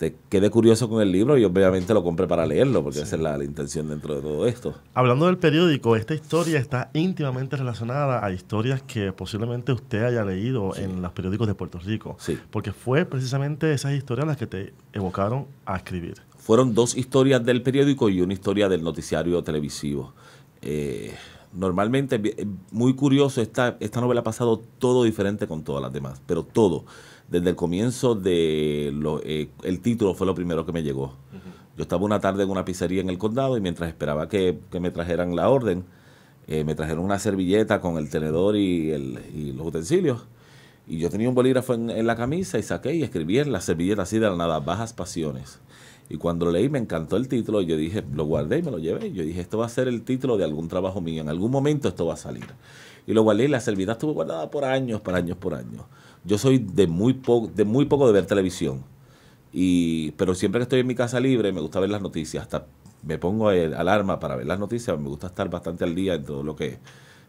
te este, quede curioso con el libro y obviamente lo compré para leerlo, porque esa es la, intención dentro de todo esto. Hablando del periódico, esta historia está íntimamente relacionada a historias que posiblemente usted haya leído en los periódicos de Puerto Rico, porque fue precisamente esas historias las que te evocaron a escribir. Fueron dos historias del periódico y una historia del noticiario televisivo. Eh, Normalmente, eh, muy curioso, esta, esta novela ha pasado todo diferente con todas las demás, pero todo. Desde el comienzo de eh, el título fue lo primero que me llegó. Yo estaba una tarde en una pizzería en el condado y mientras esperaba que, me trajeran la orden, eh, me trajeron una servilleta con el tenedor y, los utensilios. Y yo tenía un bolígrafo en, en, la camisa y saqué y escribí en la servilleta así de la nada, bajas pasiones. Y cuando leí me encantó el título, yo dije, lo guardé y me lo llevé. Yo dije, esto va a ser el título de algún trabajo mío, en algún momento esto va a salir. Y lo guardé y la servidad estuvo guardada por años, por años, por años. Yo soy de muy, poco de muy poco de ver televisión. Y, pero siempre que estoy en mi casa libre me gusta ver las noticias. Hasta me pongo alarma para ver las noticias. Me gusta estar bastante al día en todo lo que...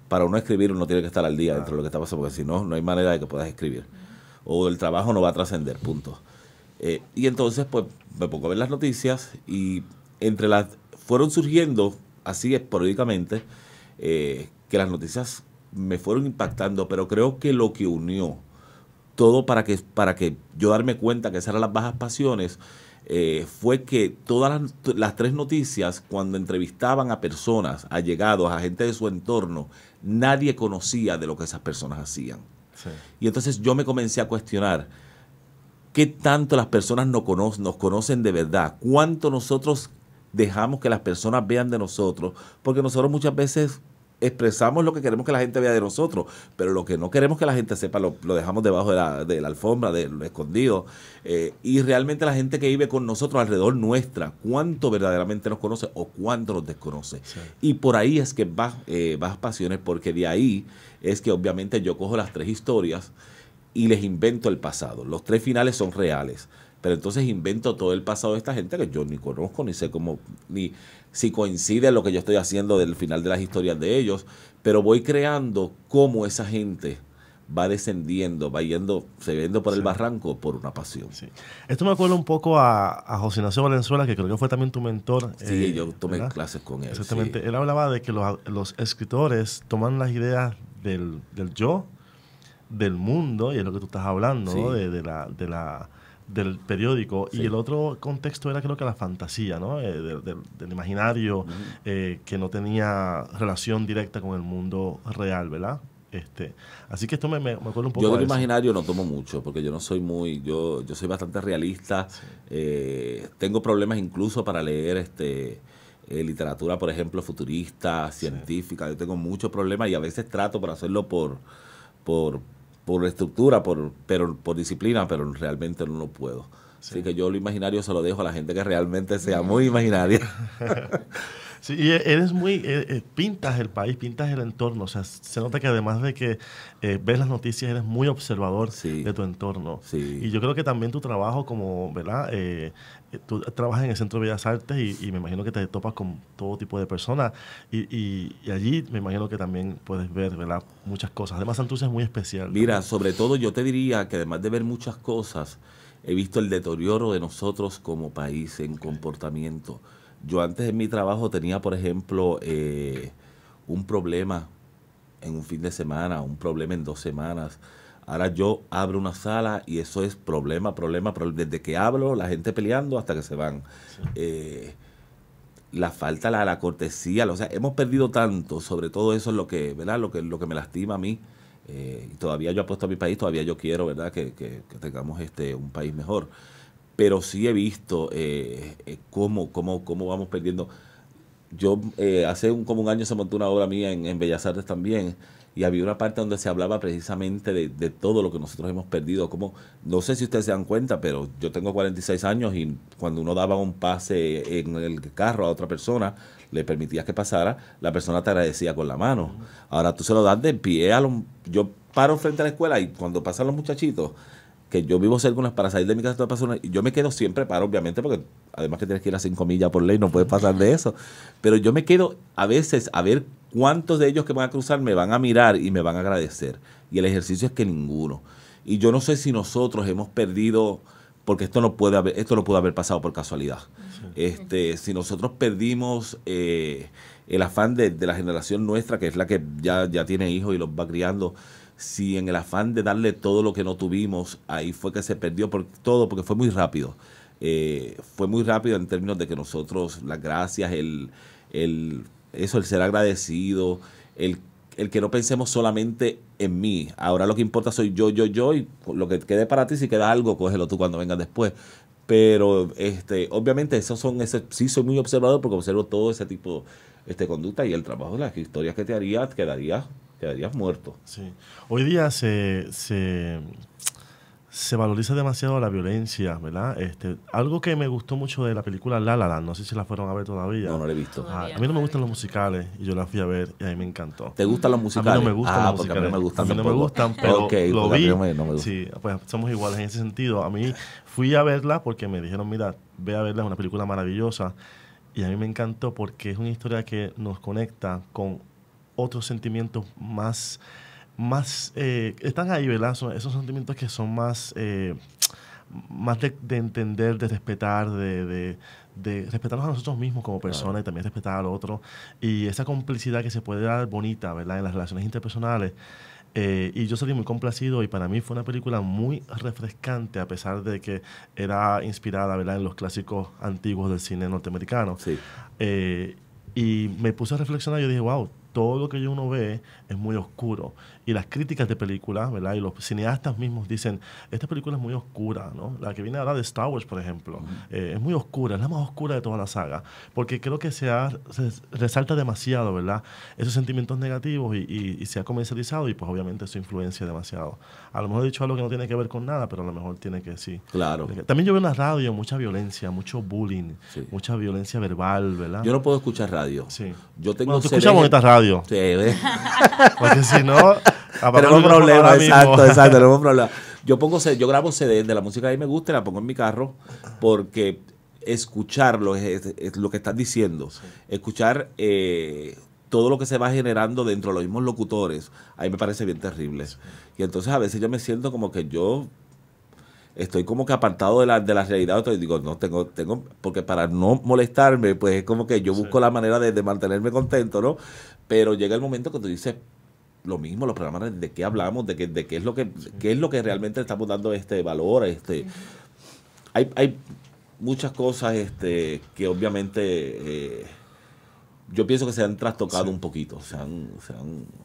Para uno escribir uno tiene que estar al día dentro de lo que está pasando, porque si no, no hay manera de que puedas escribir. O el trabajo no va a trascender, punto. Eh, y entonces, pues me pongo a ver las noticias y entre las fueron surgiendo así es, eh, que las noticias me fueron impactando, pero creo que lo que unió todo para que, para que yo darme cuenta que esas eran las bajas pasiones eh, fue que todas las, tres noticias, cuando entrevistaban a personas, a llegados, a gente de su entorno, nadie conocía de lo que esas personas hacían. Y entonces yo me comencé a cuestionar qué tanto las personas nos conocen, de verdad, cuánto nosotros dejamos que las personas vean de nosotros, porque nosotros muchas veces expresamos lo que queremos que la gente vea de nosotros, pero lo que no queremos que la gente sepa lo, dejamos debajo de la, alfombra, de lo escondido. Eh, y realmente la gente que vive con nosotros alrededor nuestra, cuánto verdaderamente nos conoce o cuánto nos desconoce. Y por ahí es que vas, eh, pasiones, porque de ahí es que obviamente yo cojo las tres historias y les invento el pasado. Los tres finales son reales, pero entonces invento todo el pasado de esta gente que yo ni conozco, ni sé cómo, ni si coincide lo que yo estoy haciendo del final de las historias de ellos, pero voy creando cómo esa gente va descendiendo, va yendo, se viendo por el barranco por una pasión. Esto me acuerda un poco a, José Ignacio Valenzuela, que creo que fue también tu mentor. Sí, eh, yo tomé clases con él. Exactamente. Él hablaba de que los, escritores toman las ideas del, del yo, del mundo, y es lo que tú estás hablando, de, la, del periódico. Y el otro contexto era creo que la fantasía, ¿no? Eh, del, imaginario eh, que no tenía relación directa con el mundo real, ¿verdad? Este, así que esto me, me, acuerdo un poco. Yo del imaginario no tomo mucho, porque yo no soy muy, yo, yo soy bastante realista. Eh, tengo problemas incluso para leer este literatura, por ejemplo, futurista, científica. Yo tengo muchos problemas y a veces trato para hacerlo por, por, por estructura, por, pero, por disciplina, pero realmente no lo puedo. Así que yo lo imaginario se lo dejo a la gente que realmente sea muy imaginaria. Sí, y e, eres muy, e, e, pintas el país, pintas el entorno, o sea, se nota que además de que eh, ves las noticias, eres muy observador de tu entorno. Sí. Y yo creo que también tu trabajo como, ¿verdad? Eh, eh, tú trabajas en el Centro de Bellas Artes y, me imagino que te topas con todo tipo de personas y, allí me imagino que también puedes ver ¿verdad? muchas cosas. Además, Santurce es muy especial. Mira, sobre todo yo te diría que además de ver muchas cosas, he visto el deterioro de nosotros como país en comportamiento. Yo antes en mi trabajo tenía, por ejemplo, eh, un problema en un fin de semana, un problema en dos semanas Ahora yo abro una sala y eso es problema, problema, problema. Desde que hablo, la gente peleando hasta que se van. Eh, la falta, la, cortesía, o sea, hemos perdido tanto, sobre todo eso es lo que, ¿verdad? Lo que, lo que me lastima a mí. Eh, todavía yo apuesto a mi país, todavía yo quiero, ¿verdad? Que, tengamos este un país mejor. Pero sí he visto eh, cómo, cómo, cómo vamos perdiendo. Yo hace un, como un año se montó una obra mía en Bellas Artes también y había una parte donde se hablaba precisamente de, todo lo que nosotros hemos perdido. Como, no sé si ustedes se dan cuenta, pero yo tengo 46 años y cuando uno daba un pase en el carro a otra persona, le permitías que pasara, la persona te agradecía con la mano. Ahora tú se lo das de pie a los... Yo paro frente a la escuela y cuando pasan los muchachitos, que yo vivo cerca para salir de mi casa otra persona, yo me quedo siempre paro, obviamente, porque además que tienes que ir a cinco millas por ley, no puedes pasar de eso. Pero yo me quedo a veces a ver ¿Cuántos de ellos que van a cruzar me van a mirar y me van a agradecer? Y el ejercicio es que ninguno. Y yo no sé si nosotros hemos perdido, porque esto no puede haber, esto haber pasado por casualidad. Este, si nosotros perdimos eh, el afán de, la generación nuestra, que es la que ya, tiene hijos y los va criando, si en el afán de darle todo lo que no tuvimos, ahí fue que se perdió por, todo, porque fue muy rápido. Eh, fue muy rápido en términos de que nosotros, las gracias, el, el eso, el ser agradecido, el, el, que no pensemos solamente en mí. Ahora lo que importa soy yo, yo, yo, y lo que quede para ti, si queda algo, cógelo tú cuando vengas después. Pero este, obviamente esos son esos, sí soy muy observador porque observo todo ese tipo de este, conducta y el trabajo, las historias que te harías, quedarías, quedarías muerto. Sí. Hoy día se, se se valoriza demasiado la violencia, ¿verdad? Este, algo que me gustó mucho de la película La La no sé si la fueron a ver todavía. No, no la he visto. a mí no me gustan los musicales y yo la fui a ver y a mí me encantó. ¿Te gustan los musicales? A mí no me gustan ah, porque A mí no me gustan, a no me gustan pero lo vi. sí, pues somos iguales en ese sentido. A mí fui a verla porque me dijeron, mira, ve a verla, es una película maravillosa y a mí me encantó porque es una historia que nos conecta con otros sentimientos más más, eh, están ahí, ¿verdad? esos sentimientos que son más, eh, más de, entender, de respetar, de, de, respetarnos a nosotros mismos como personas y también respetar al otro. Y esa complicidad que se puede dar bonita, ¿verdad? En las relaciones interpersonales. Eh, y yo salí muy complacido y para mí fue una película muy refrescante a pesar de que era inspirada ¿verdad? en los clásicos antiguos del cine norteamericano. Sí. y me puse a reflexionar, yo dije, wow, todo lo que uno ve es muy oscuro. Y las críticas de películas, ¿verdad? Y los cineastas mismos dicen, esta película es muy oscura, ¿no? La que viene ahora de Star Wars, por ejemplo, eh, es muy oscura, es la más oscura de toda la saga, porque creo que se, resalta demasiado, ¿verdad? Esos sentimientos negativos y, se ha comercializado y pues obviamente su influencia demasiado. A lo mejor he dicho algo que no tiene que ver con nada, pero a lo mejor tiene que sí. Claro. También yo veo en la radio mucha violencia, mucho bullying, mucha violencia verbal, ¿verdad? Yo no puedo escuchar radio. Sí. Yo tengo bueno, tú radio. Sí, Porque si no, tenemos un problema. Exacto, exacto, tenemos un problema. Yo, pongo, yo grabo CD de la música que a mí me gusta y la pongo en mi carro porque escucharlo es, lo que estás diciendo. Escuchar eh, todo lo que se va generando dentro de los mismos locutores, a mí me parece bien terrible. Y entonces a veces yo me siento como que yo estoy como que apartado de la, de la realidad. digo, no tengo, tengo, porque para no molestarme, pues es como que yo busco la manera de, mantenerme contento, ¿no? Pero llega el momento que tú dices, lo mismo, los programas de qué hablamos, de qué, de qué es lo que, qué es lo que realmente estamos dando este valor, este. Hay, muchas cosas este, que obviamente eh, yo pienso que se han trastocado un poquito, se han,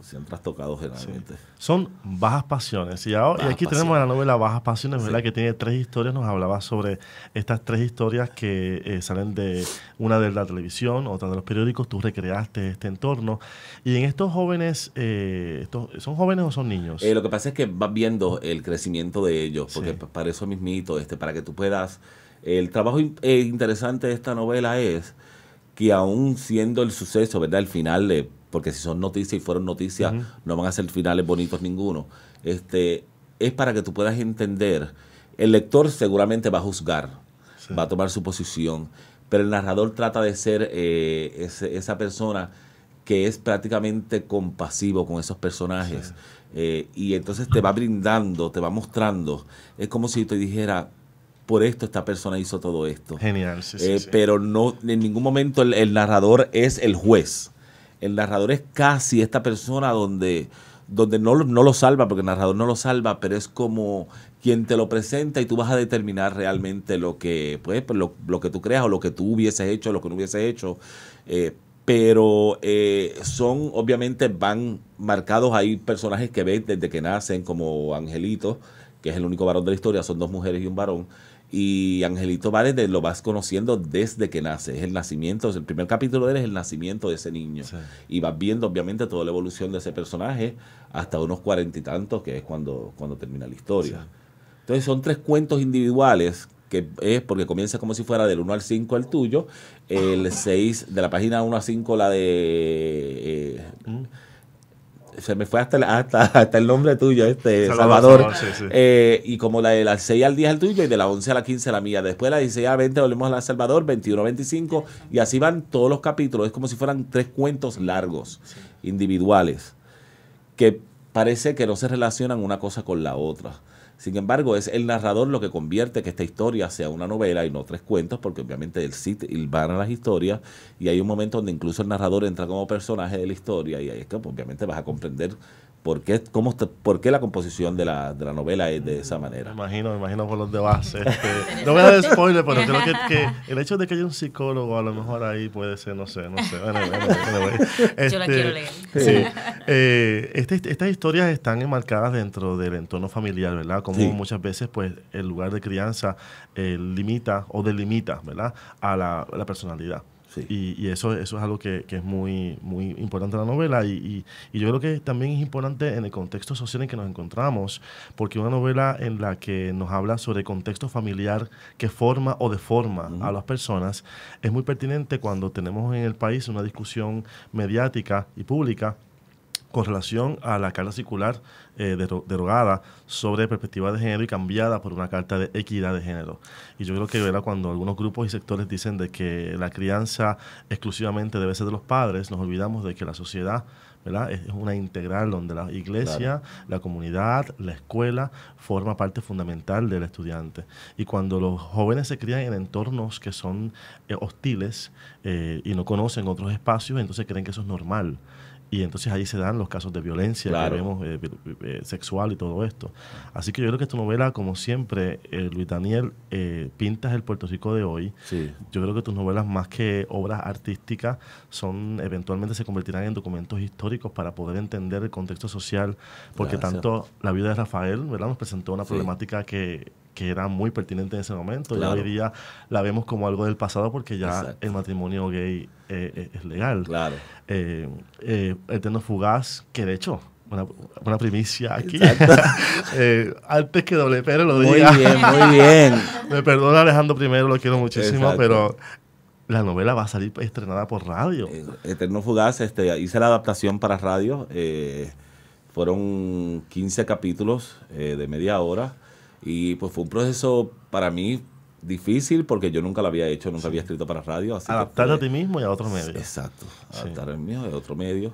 se han, trastocado generalmente. Son bajas pasiones. Y, ahora, aquí tenemos la novela Bajas Pasiones, Que tiene tres historias. Nos hablaba sobre estas tres historias que eh, salen de una de la televisión, otra de los periódicos. Tú recreaste este entorno. Y en estos jóvenes, eh, estos, ¿son jóvenes o son niños? Eh, lo que pasa es que vas viendo el crecimiento de ellos, porque para eso mismito, este, para que tú puedas. El trabajo interesante de esta novela es que aún siendo el suceso, ¿verdad? El final, porque si son noticias y fueron noticias, no van a ser finales bonitos ninguno. Este, es para que tú puedas entender. El lector seguramente va a juzgar, va a tomar su posición, pero el narrador trata de ser eh, esa persona que es prácticamente compasivo con esos personajes. Eh, y entonces te va brindando, te va mostrando. Es como si te dijera, por esto esta persona hizo todo esto. Genial, sí, sí, eh, Pero no, en ningún momento el, narrador es el juez. El narrador es casi esta persona donde, donde no, no lo salva, porque el narrador no lo salva, pero es como quien te lo presenta y tú vas a determinar realmente lo que, pues, pues lo, que tú creas o lo que tú hubieses hecho, lo que no hubieses hecho. Eh, pero eh, son, obviamente, van marcados hay personajes que ves desde que nacen, como angelitos, que es el único varón de la historia, son dos mujeres y un varón. Y Angelito Várez lo vas conociendo desde que nace. Es el nacimiento, es el primer capítulo de él es el nacimiento de ese niño. Y vas viendo, obviamente, toda la evolución de ese personaje hasta unos cuarenta y tantos, que es cuando, cuando termina la historia. Entonces, son tres cuentos individuales que es porque comienza como si fuera del 1 al 5 el tuyo, el 6 de la página 1 a 5 la de eh, mm se me fue hasta, el, hasta, el nombre tuyo, este Salvador. Eh, y como la de las 6 al 10 el tuyo y de las 11 a las 15 la mía. Después de las 16 a 20 volvemos a la Salvador, 21 a 25 y así van todos los capítulos. Es como si fueran tres cuentos largos, individuales, que parece que no se relacionan una cosa con la otra. Sin embargo, es el narrador lo que convierte que esta historia sea una novela y no tres cuentos, porque obviamente el van a las historias y hay un momento donde incluso el narrador entra como personaje de la historia y ahí es que pues, obviamente vas a comprender ¿Por qué, la composición de la, de la novela es de esa mm, manera? Me imagino, imagino por los de base. Este, no voy a dar spoiler, pero creo que, el hecho de que haya un psicólogo a lo mejor ahí puede ser, no sé, no sé. Bueno, Yo la quiero este, leer. Eh, este, estas historias están enmarcadas dentro del entorno familiar, ¿verdad? Como muchas veces pues el lugar de crianza eh, limita o delimita, ¿verdad? a la personalidad. Y, eso, eso es algo que, es muy, importante en la novela. Y, yo creo que también es importante en el contexto social en que nos encontramos, porque una novela en la que nos habla sobre contexto familiar que forma o deforma a las personas es muy pertinente cuando tenemos en el país una discusión mediática y pública con relación a la carga circular eh, derogada sobre perspectiva de género y cambiada por una carta de equidad de género. Y yo creo que ¿verdad? cuando algunos grupos y sectores dicen de que la crianza exclusivamente debe ser de los padres, nos olvidamos de que la sociedad ¿verdad? Es una integral donde la iglesia, la comunidad, la escuela forma parte fundamental del estudiante. Y cuando los jóvenes se crían en entornos que son eh, hostiles eh, y no conocen otros espacios, entonces creen que eso es normal. Y entonces ahí se dan los casos de violencia vemos, eh, eh, sexual y todo esto. Así que yo creo que tu novela, como siempre, eh, Luis Daniel, pintas el Puerto Rico de hoy. Yo creo que tus novelas, más que obras artísticas, son eventualmente se convertirán en documentos históricos para poder entender el contexto social, porque tanto la vida de Rafael ¿verdad? nos presentó una problemática que que era muy pertinente en ese momento. Claro. hoy día la vemos como algo del pasado porque ya el matrimonio gay eh, eh, es legal. Claro. Eterno eh, Fugaz, que de hecho, una, primicia aquí. antes que doble pero lo diga. Muy bien, muy bien. Me perdona Alejandro primero, lo quiero muchísimo, pero la novela va a salir estrenada por radio. Eterno Fugaz, este, hice la adaptación para radio. fueron 15 capítulos de media hora. Y pues fue un proceso para mí difícil porque yo nunca lo había hecho, nunca había escrito para radio. Adaptar a ti mismo y a otro medio. Exacto, adaptar a el mío y a otro medio.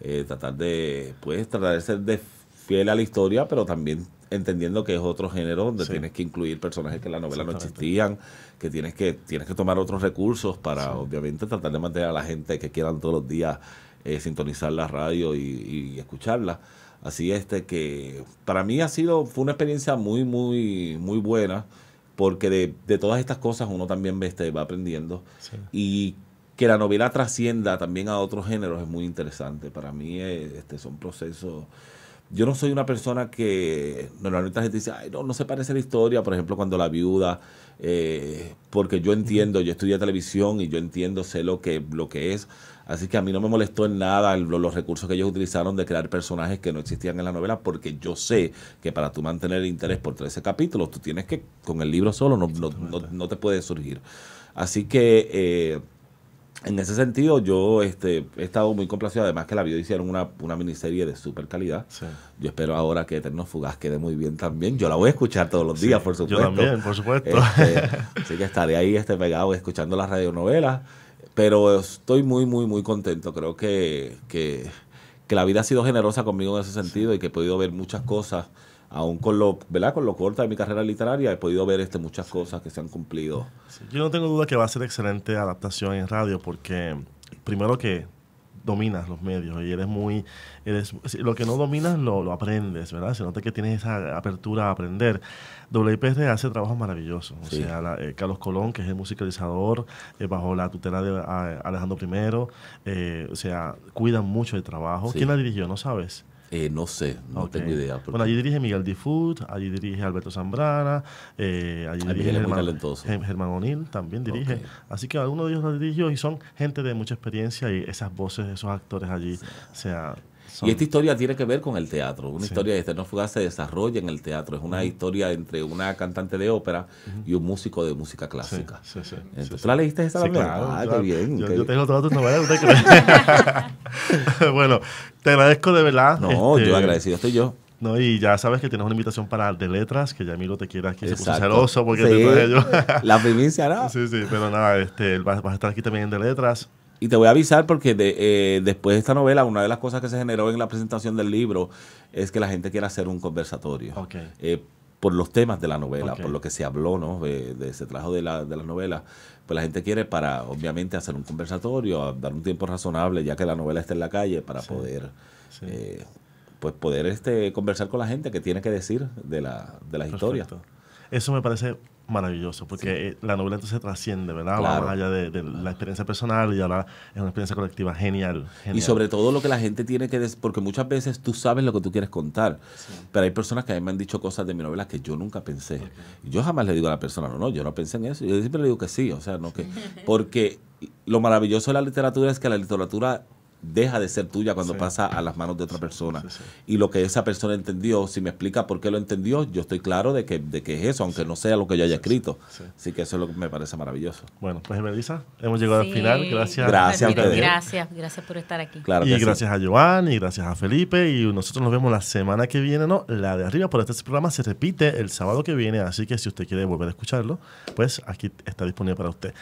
Eh, tratar de, pues, tratar de ser fiel a la historia, pero también entendiendo que es otro género donde tienes que incluir personajes que en la novela no existían, que tienes que tienes que tomar otros recursos para, obviamente, tratar de mantener a la gente que quieran todos los días eh, sintonizar la radio y, y escucharla. Así este que para mí ha sido, fue una experiencia muy, muy, muy buena, porque de, todas estas cosas uno también este, va aprendiendo. Y que la novela trascienda también a otros géneros es muy interesante. Para mí eh, este, son procesos... Yo no soy una persona que normalmente la gente dice, ay, no, no se parece la historia, por ejemplo, cuando la viuda, eh, porque yo entiendo, yo estudié televisión y yo entiendo, sé lo que, lo que es, Así que a mí no me molestó en nada los recursos que ellos utilizaron de crear personajes que no existían en la novela, porque yo sé que para tú mantener interés por 13 capítulos, tú tienes que, con el libro solo, no, no, no, te puede surgir. Así que... Eh, en ese sentido, yo este, he estado muy complacido. Además, que la vio hicieron una, una miniserie de super calidad. Yo espero ahora que Eterno Fugaz quede muy bien también. Yo la voy a escuchar todos los días, por supuesto. Yo también, por supuesto. Este, así que estaré ahí este, pegado escuchando las radionovelas. Pero estoy muy, muy, muy contento. Creo que, la vida ha sido generosa conmigo en ese sentido y que he podido ver muchas cosas aún con lo, ¿verdad? con lo corta de mi carrera literaria, he podido ver este, muchas cosas que se han cumplido. yo no tengo duda que va a ser excelente adaptación en radio, porque primero que dominas los medios y eres muy... Eres, lo que no dominas lo, aprendes, ¿verdad? Se nota que tienes esa apertura a aprender. WIPR hace trabajos maravillosos. O sea, eh, Carlos Colón, que es el musicalizador, eh, bajo la tutela de ah, Alejandro I, eh, o sea, cuidan mucho el trabajo. ¿Quién la dirigió? ¿No sabes? Eh, no sé, no tengo idea. Bueno, allí dirige Miguel Difut, allí dirige Alberto Zambrana, eh, allí dirige Germán, O'Neill, también dirige. Así que alguno de ellos lo dirigió y son gente de mucha experiencia y esas voces, esos actores allí se, y esta historia tiene que ver con el teatro. Una historia de este, no Fugaz se desarrolla en el teatro. Es una historia entre una cantante de ópera y un músico de música clásica. Sí, sí, Entonces, ¿Tú la leíste esa claro, ah, claro. qué bien. Yo, tengo todas tus novelas, bueno, te agradezco de verdad. No, este, yo agradecido estoy yo. No, y ya sabes que tienes una invitación para de letras, que ya te quiere aquí, se puso celoso porque sí. te yo. La primicia, ¿no? Sí, sí, pero nada, este, vas, vas a estar aquí también en de letras. Y te voy a avisar porque eh, después de esta novela, una de las cosas que se generó en la presentación del libro es que la gente quiere hacer un conversatorio. Eh, por los temas de la novela, por lo que se habló, ¿no? Eh, de, se trajo de la, novela. Pues la gente quiere para, obviamente, hacer un conversatorio, dar un tiempo razonable, ya que la novela está en la calle, para poder pues poder este, conversar con la gente que tiene que decir de, la, de las Eso me parece maravilloso, porque eh, la novela entonces trasciende, ¿verdad? de, la experiencia personal y ahora es una experiencia colectiva genial, Y sobre todo lo que la gente tiene que decir, porque muchas veces tú sabes lo que tú quieres contar, pero hay personas que a mí me han dicho cosas de mi novela que yo nunca pensé. Yo jamás le digo a la persona, no, no, yo no pensé en eso. Yo siempre le digo que sí, o sea, no que... Porque lo maravilloso de la literatura es que la literatura deja de ser tuya cuando pasa a las manos de otra persona. y lo que esa persona entendió, si me explica por qué lo entendió, yo estoy claro de que, de que es eso, aunque no sea lo que yo haya escrito. Así que eso es lo que me parece maravilloso. Bueno, pues Melissa, hemos llegado al final. Gracias. Gracias, gracias, gracias por estar aquí. y gracias a Joan y gracias a Felipe. Y nosotros nos vemos la semana que viene, ¿no? La de arriba, por este programa se repite el sábado que viene, así que si usted quiere volver a escucharlo, pues aquí está disponible para usted.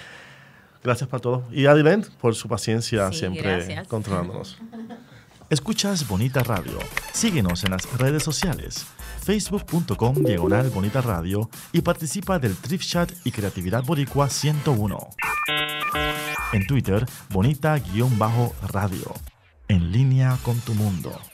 Gracias para todos. Y Adilent por su paciencia siempre controlándonos. Escuchas Bonita Radio. Síguenos en las redes sociales, facebook.com diagonal Bonita Radio y participa del Trip Chat y Creatividad Boricua 101. En Twitter, bonita-radio. En línea con tu mundo.